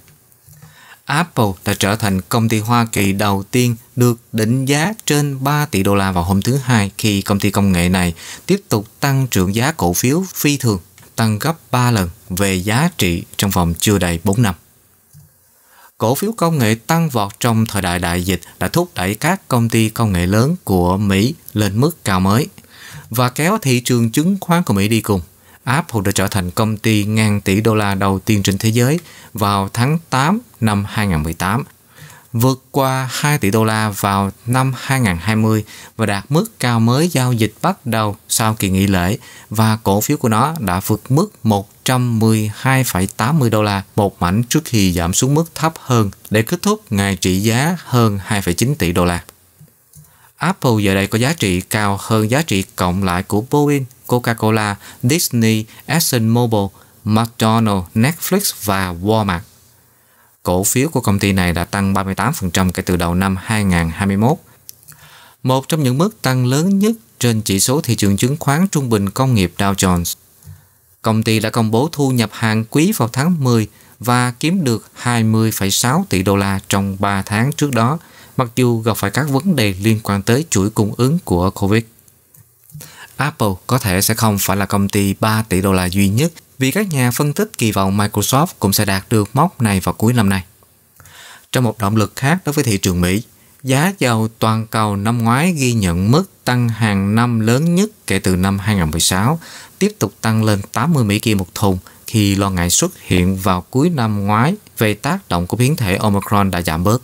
Apple đã trở thành công ty Hoa Kỳ đầu tiên được định giá trên 3 tỷ đô la vào hôm thứ Hai khi công ty công nghệ này tiếp tục tăng trưởng giá cổ phiếu phi thường, tăng gấp 3 lần về giá trị trong vòng chưa đầy 4 năm. Cổ phiếu công nghệ tăng vọt trong thời đại đại dịch đã thúc đẩy các công ty công nghệ lớn của Mỹ lên mức cao mới và kéo thị trường chứng khoán của Mỹ đi cùng. Apple đã trở thành công ty ngàn tỷ đô la đầu tiên trên thế giới vào tháng 8 năm 2018, vượt qua 2 tỷ đô la vào năm 2020 và đạt mức cao mới giao dịch bắt đầu sau kỳ nghỉ lễ và cổ phiếu của nó đã vượt mức 112,80 đô la một mảnh trước khi giảm xuống mức thấp hơn để kết thúc ngày trị giá hơn 2,9 tỷ đô la. Apple giờ đây có giá trị cao hơn giá trị cộng lại của Boeing Coca-Cola, Disney, Exxon Mobil, McDonald's, Netflix và Walmart. Cổ phiếu của công ty này đã tăng 38% kể từ đầu năm 2021. Một trong những mức tăng lớn nhất trên chỉ số thị trường chứng khoán trung bình công nghiệp Dow Jones. Công ty đã công bố thu nhập hàng quý vào tháng 10 và kiếm được 20,6 tỷ đô la trong 3 tháng trước đó, mặc dù gặp phải các vấn đề liên quan tới chuỗi cung ứng của COVID. Apple có thể sẽ không phải là công ty 3 tỷ đô la duy nhất vì các nhà phân tích kỳ vọng Microsoft cũng sẽ đạt được mốc này vào cuối năm nay. Trong một động lực khác đối với thị trường Mỹ, giá dầu toàn cầu năm ngoái ghi nhận mức tăng hàng năm lớn nhất kể từ năm 2016, tiếp tục tăng lên 80 Mỹ kim một thùng khi lo ngại xuất hiện vào cuối năm ngoái về tác động của biến thể Omicron đã giảm bớt.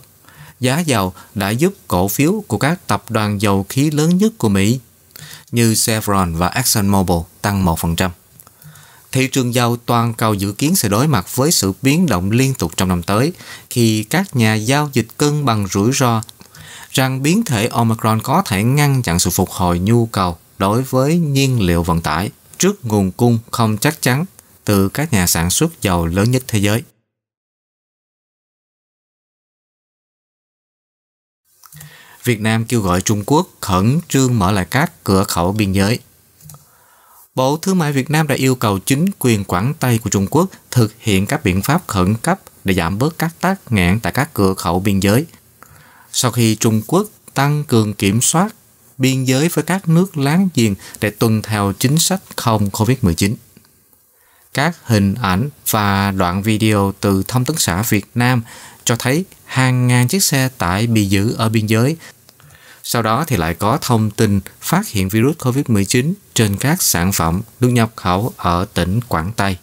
Giá dầu đã giúp cổ phiếu của các tập đoàn dầu khí lớn nhất của Mỹ như Chevron và ExxonMobil tăng 1%. Thị trường dầu toàn cầu dự kiến sẽ đối mặt với sự biến động liên tục trong năm tới khi các nhà giao dịch cân bằng rủi ro rằng biến thể Omicron có thể ngăn chặn sự phục hồi nhu cầu đối với nhiên liệu vận tải trước nguồn cung không chắc chắn từ các nhà sản xuất dầu lớn nhất thế giới. Việt Nam kêu gọi Trung Quốc khẩn trương mở lại các cửa khẩu biên giới. Bộ Thương mại Việt Nam đã yêu cầu chính quyền Quảng Tây của Trung Quốc thực hiện các biện pháp khẩn cấp để giảm bớt các tác nghẽn tại các cửa khẩu biên giới. Sau khi Trung Quốc tăng cường kiểm soát biên giới với các nước láng giềng để tuân theo chính sách không COVID-19. Các hình ảnh và đoạn video từ thông tấn xã Việt Nam cho thấy hàng ngàn chiếc xe tải bị giữ ở biên giới sau đó thì lại có thông tin phát hiện virus COVID-19 trên các sản phẩm được nhập khẩu ở tỉnh Quảng Tây.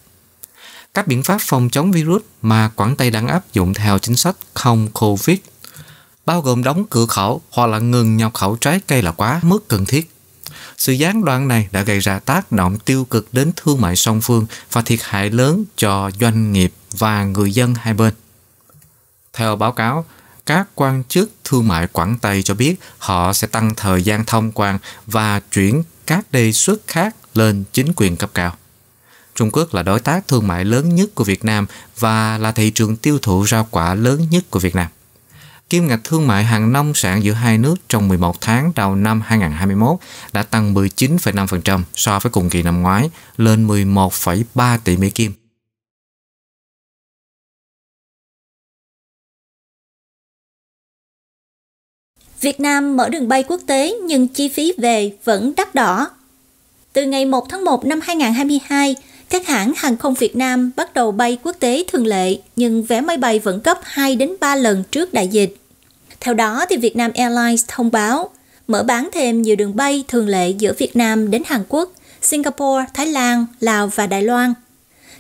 Các biện pháp phòng chống virus mà Quảng Tây đang áp dụng theo chính sách không COVID bao gồm đóng cửa khẩu hoặc là ngừng nhập khẩu trái cây là quá mức cần thiết. Sự gián đoạn này đã gây ra tác động tiêu cực đến thương mại song phương và thiệt hại lớn cho doanh nghiệp và người dân hai bên. Theo báo cáo, các quan chức thương mại Quảng Tây cho biết họ sẽ tăng thời gian thông quan và chuyển các đề xuất khác lên chính quyền cấp cao. Trung Quốc là đối tác thương mại lớn nhất của Việt Nam và là thị trường tiêu thụ rau quả lớn nhất của Việt Nam. Kim ngạch thương mại hàng nông sản giữa hai nước trong 11 tháng đầu năm 2021 đã tăng 19,5% so với cùng kỳ năm ngoái lên 11,3 tỷ Mỹ Kim. Việt Nam mở đường bay quốc tế nhưng chi phí về vẫn đắt đỏ. Từ ngày 1 tháng 1 năm 2022, các hãng hàng không Việt Nam bắt đầu bay quốc tế thường lệ nhưng vé máy bay vẫn gấp 2 đến 3 lần trước đại dịch. Theo đó thì Vietnam Airlines thông báo mở bán thêm nhiều đường bay thường lệ giữa Việt Nam đến Hàn Quốc, Singapore, Thái Lan, Lào và Đài Loan.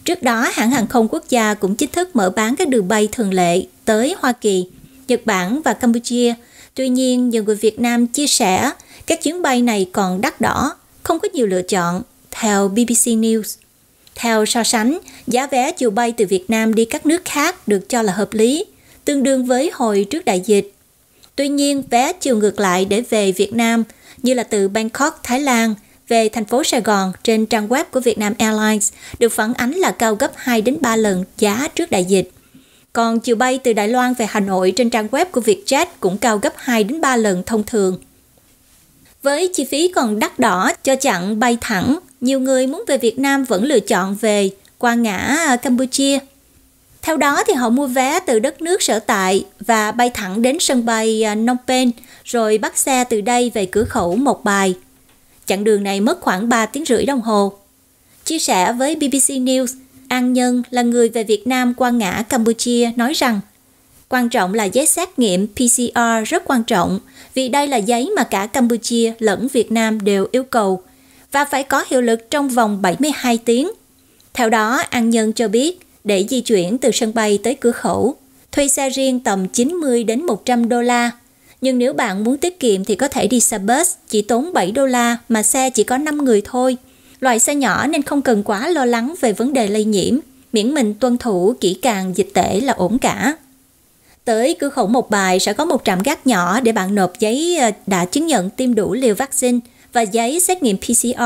Trước đó, hãng hàng không quốc gia cũng chính thức mở bán các đường bay thường lệ tới Hoa Kỳ, Nhật Bản và Campuchia – Tuy nhiên, nhiều người Việt Nam chia sẻ các chuyến bay này còn đắt đỏ, không có nhiều lựa chọn, theo BBC News. Theo so sánh, giá vé chiều bay từ Việt Nam đi các nước khác được cho là hợp lý, tương đương với hồi trước đại dịch. Tuy nhiên, vé chiều ngược lại để về Việt Nam, như là từ Bangkok, Thái Lan, về thành phố Sài Gòn trên trang web của Vietnam Airlines được phản ánh là cao gấp 2 đến 3 lần giá trước đại dịch. Còn chiều bay từ Đài Loan về Hà Nội trên trang web của Vietjet cũng cao gấp 2 đến 3 lần thông thường. Với chi phí còn đắt đỏ cho chặng bay thẳng, nhiều người muốn về Việt Nam vẫn lựa chọn về qua ngã Campuchia. Theo đó thì họ mua vé từ đất nước sở tại và bay thẳng đến sân bay à, Phnom Penh, rồi bắt xe từ đây về cửa khẩu Một Bài. Chặng đường này mất khoảng 3 tiếng rưỡi đồng hồ. Chia sẻ với BBC News, An Nhân là người về Việt Nam qua ngã Campuchia nói rằng quan trọng là giấy xét nghiệm PCR rất quan trọng vì đây là giấy mà cả Campuchia lẫn Việt Nam đều yêu cầu và phải có hiệu lực trong vòng 72 tiếng. Theo đó, An Nhân cho biết để di chuyển từ sân bay tới cửa khẩu, thuê xe riêng tầm 90 đến 100 đô la. Nhưng nếu bạn muốn tiết kiệm thì có thể đi xe bus, chỉ tốn 7 đô la mà xe chỉ có 5 người thôi – Loại xe nhỏ nên không cần quá lo lắng về vấn đề lây nhiễm, miễn mình tuân thủ kỹ càng dịch tễ là ổn cả. Tới cửa khẩu một bài sẽ có một trạm gác nhỏ để bạn nộp giấy ờ, đã chứng nhận tiêm đủ liều vaccine và giấy xét nghiệm PCR.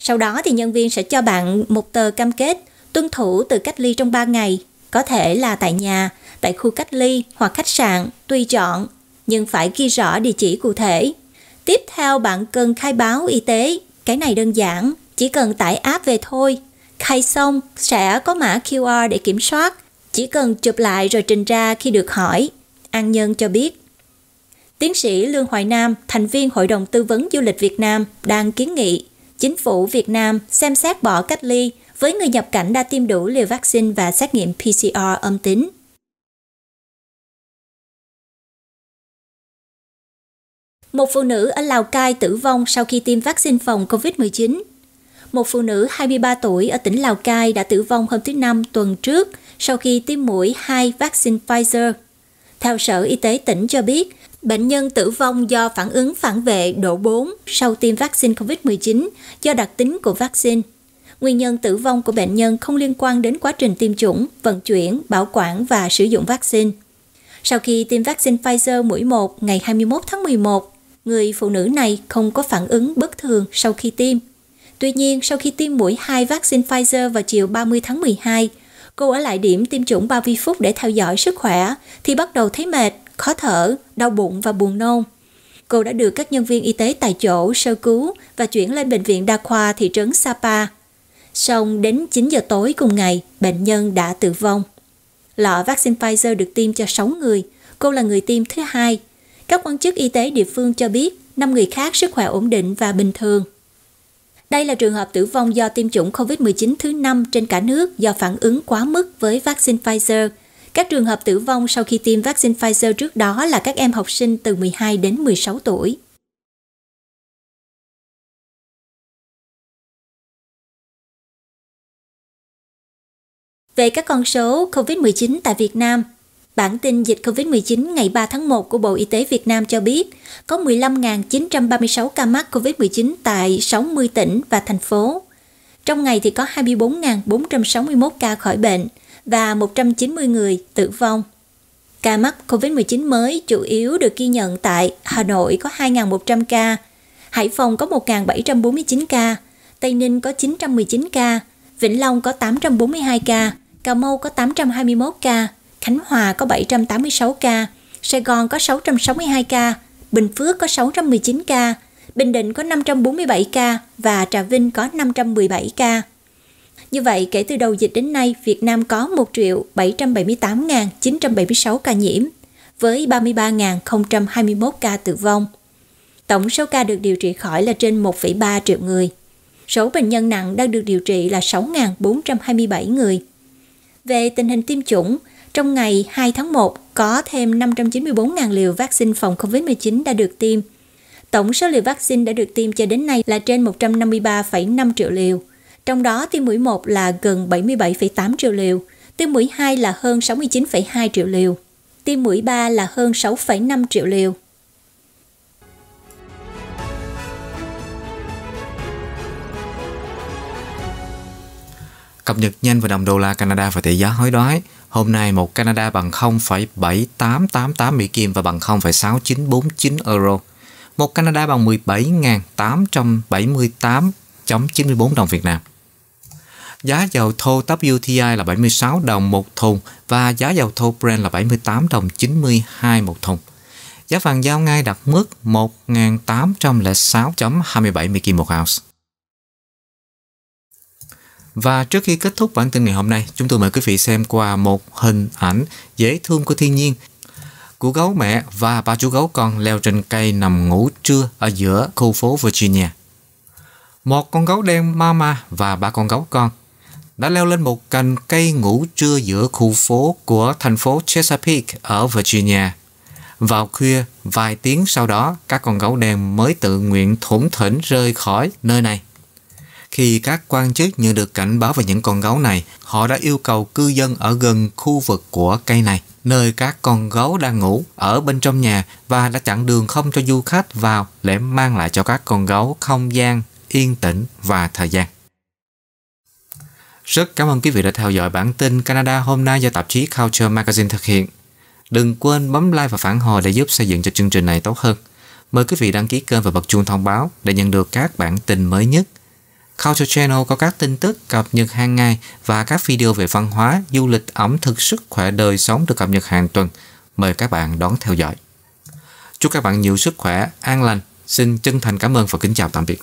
Sau đó thì nhân viên sẽ cho bạn một tờ cam kết tuân thủ từ cách ly trong 3 ngày, có thể là tại nhà, tại khu cách ly hoặc khách sạn, tùy chọn, nhưng phải ghi rõ địa chỉ cụ thể. Tiếp theo bạn cần khai báo y tế, cái này đơn giản, chỉ cần tải app về thôi. Khai xong sẽ có mã QR để kiểm soát. Chỉ cần chụp lại rồi trình ra khi được hỏi. An Nhân cho biết. Tiến sĩ Lương Hoài Nam, thành viên Hội đồng Tư vấn Du lịch Việt Nam, đang kiến nghị chính phủ Việt Nam xem xét bỏ cách ly với người nhập cảnh đã tiêm đủ liều vaccine và xét nghiệm PCR âm tính. Một phụ nữ ở Lào Cai tử vong sau khi tiêm vaccine phòng COVID-19 một phụ nữ 23 tuổi ở tỉnh Lào Cai đã tử vong hôm thứ Năm tuần trước sau khi tiêm mũi 2 vaccine Pfizer. Theo Sở Y tế tỉnh cho biết, bệnh nhân tử vong do phản ứng phản vệ độ 4 sau tiêm vaccine COVID-19 do đặc tính của vaccine. Nguyên nhân tử vong của bệnh nhân không liên quan đến quá trình tiêm chủng, vận chuyển, bảo quản và sử dụng vaccine. Sau khi tiêm vaccine Pfizer mũi 1 ngày 21 tháng 11, người phụ nữ này không có phản ứng bất thường sau khi tiêm. Tuy nhiên, sau khi tiêm mũi 2 vaccine Pfizer vào chiều 30 tháng 12, cô ở lại điểm tiêm chủng 30 phút để theo dõi sức khỏe, thì bắt đầu thấy mệt, khó thở, đau bụng và buồn nôn. Cô đã được các nhân viên y tế tại chỗ sơ cứu và chuyển lên bệnh viện đa khoa thị trấn Sapa. Song đến 9 giờ tối cùng ngày, bệnh nhân đã tử vong. Lọ vaccine Pfizer được tiêm cho 6 người, cô là người tiêm thứ hai. Các quan chức y tế địa phương cho biết 5 người khác sức khỏe ổn định và bình thường. Đây là trường hợp tử vong do tiêm chủng COVID-19 thứ năm trên cả nước do phản ứng quá mức với vaccine Pfizer. Các trường hợp tử vong sau khi tiêm vaccine Pfizer trước đó là các em học sinh từ 12 đến 16 tuổi. Về các con số COVID-19 tại Việt Nam, Bản tin dịch COVID-19 ngày 3 tháng 1 của Bộ Y tế Việt Nam cho biết có 15.936 ca mắc COVID-19 tại 60 tỉnh và thành phố. Trong ngày thì có 24.461 ca khỏi bệnh và 190 người tử vong. Ca mắc COVID-19 mới chủ yếu được ghi nhận tại Hà Nội có 2.100 ca, Hải Phòng có 1.749 ca, Tây Ninh có 919 ca, Vĩnh Long có 842 ca, Cà Mau có 821 ca Khánh Hòa có 786 ca, Sài Gòn có 662 ca, Bình Phước có 619 ca, Bình Định có 547 ca và Trà Vinh có 517 ca. Như vậy, kể từ đầu dịch đến nay, Việt Nam có 1.778.976 ca nhiễm, với 33.021 ca tử vong. Tổng số ca được điều trị khỏi là trên 1,3 triệu người. Số bệnh nhân nặng đang được điều trị là 6.427 người. Về tình hình tiêm chủng, trong ngày 2 tháng 1, có thêm 594.000 liều vaccine phòng COVID-19 đã được tiêm. Tổng số liều vaccine đã được tiêm cho đến nay là trên 153,5 triệu liều. Trong đó tiêm mũi 1 là gần 77,8 triệu liều, tiêm mũi 2 là hơn 69,2 triệu liều, tiêm mũi 3 là hơn 6,5 triệu liều. Cập nhật nhanh về đồng đô la Canada và tỷ giá hối đoái – Hôm nay một Canada bằng 0,7888 Mỹ Kim và bằng 0,6949 euro. Một Canada bằng 17.878.94 đồng Việt Nam. Giá dầu thô WTI là 76 đồng một thùng và giá dầu thô Brent là 78 đồng 92 một thùng. Giá vàng giao ngay đặt mức 1.806.27 Mỹ Kim một ounce. Và trước khi kết thúc bản tin ngày hôm nay, chúng tôi mời quý vị xem qua một hình ảnh dễ thương của thiên nhiên. của gấu mẹ và ba chú gấu con leo trên cây nằm ngủ trưa ở giữa khu phố Virginia. Một con gấu đen mama và ba con gấu con đã leo lên một cành cây ngủ trưa giữa khu phố của thành phố Chesapeake ở Virginia. Vào khuya, vài tiếng sau đó, các con gấu đen mới tự nguyện thủng thỉnh rơi khỏi nơi này khi các quan chức nhận được cảnh báo về những con gấu này, họ đã yêu cầu cư dân ở gần khu vực của cây này, nơi các con gấu đang ngủ ở bên trong nhà và đã chặn đường không cho du khách vào để mang lại cho các con gấu không gian yên tĩnh và thời gian. Rất cảm ơn quý vị đã theo dõi bản tin Canada hôm nay do tạp chí Culture Magazine thực hiện. Đừng quên bấm like và phản hồi để giúp xây dựng cho chương trình này tốt hơn. Mời quý vị đăng ký kênh và bật chuông thông báo để nhận được các bản tin mới nhất – Culture Channel có các tin tức cập nhật hàng ngày và các video về văn hóa, du lịch, ẩm thực, sức khỏe, đời sống được cập nhật hàng tuần. Mời các bạn đón theo dõi. Chúc các bạn nhiều sức khỏe, an lành. Xin chân thành cảm ơn và kính chào tạm biệt.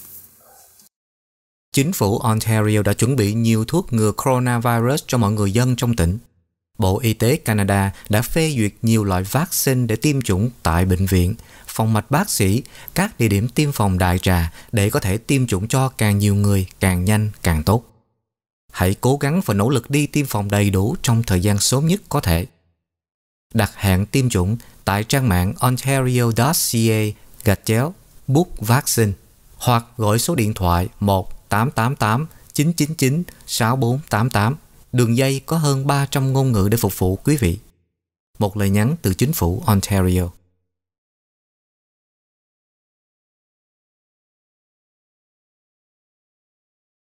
Chính phủ Ontario đã chuẩn bị nhiều thuốc ngừa coronavirus cho mọi người dân trong tỉnh. Bộ Y tế Canada đã phê duyệt nhiều loại vaccine để tiêm chủng tại bệnh viện phòng mạch bác sĩ, các địa điểm tiêm phòng đại trà để có thể tiêm chủng cho càng nhiều người càng nhanh càng tốt. Hãy cố gắng và nỗ lực đi tiêm phòng đầy đủ trong thời gian sớm nhất có thể. Đặt hẹn tiêm chủng tại trang mạng ontario.ca gạch chéo book vaccine hoặc gọi số điện thoại 1888 999 6488. Đường dây có hơn 300 ngôn ngữ để phục vụ quý vị. Một lời nhắn từ chính phủ Ontario.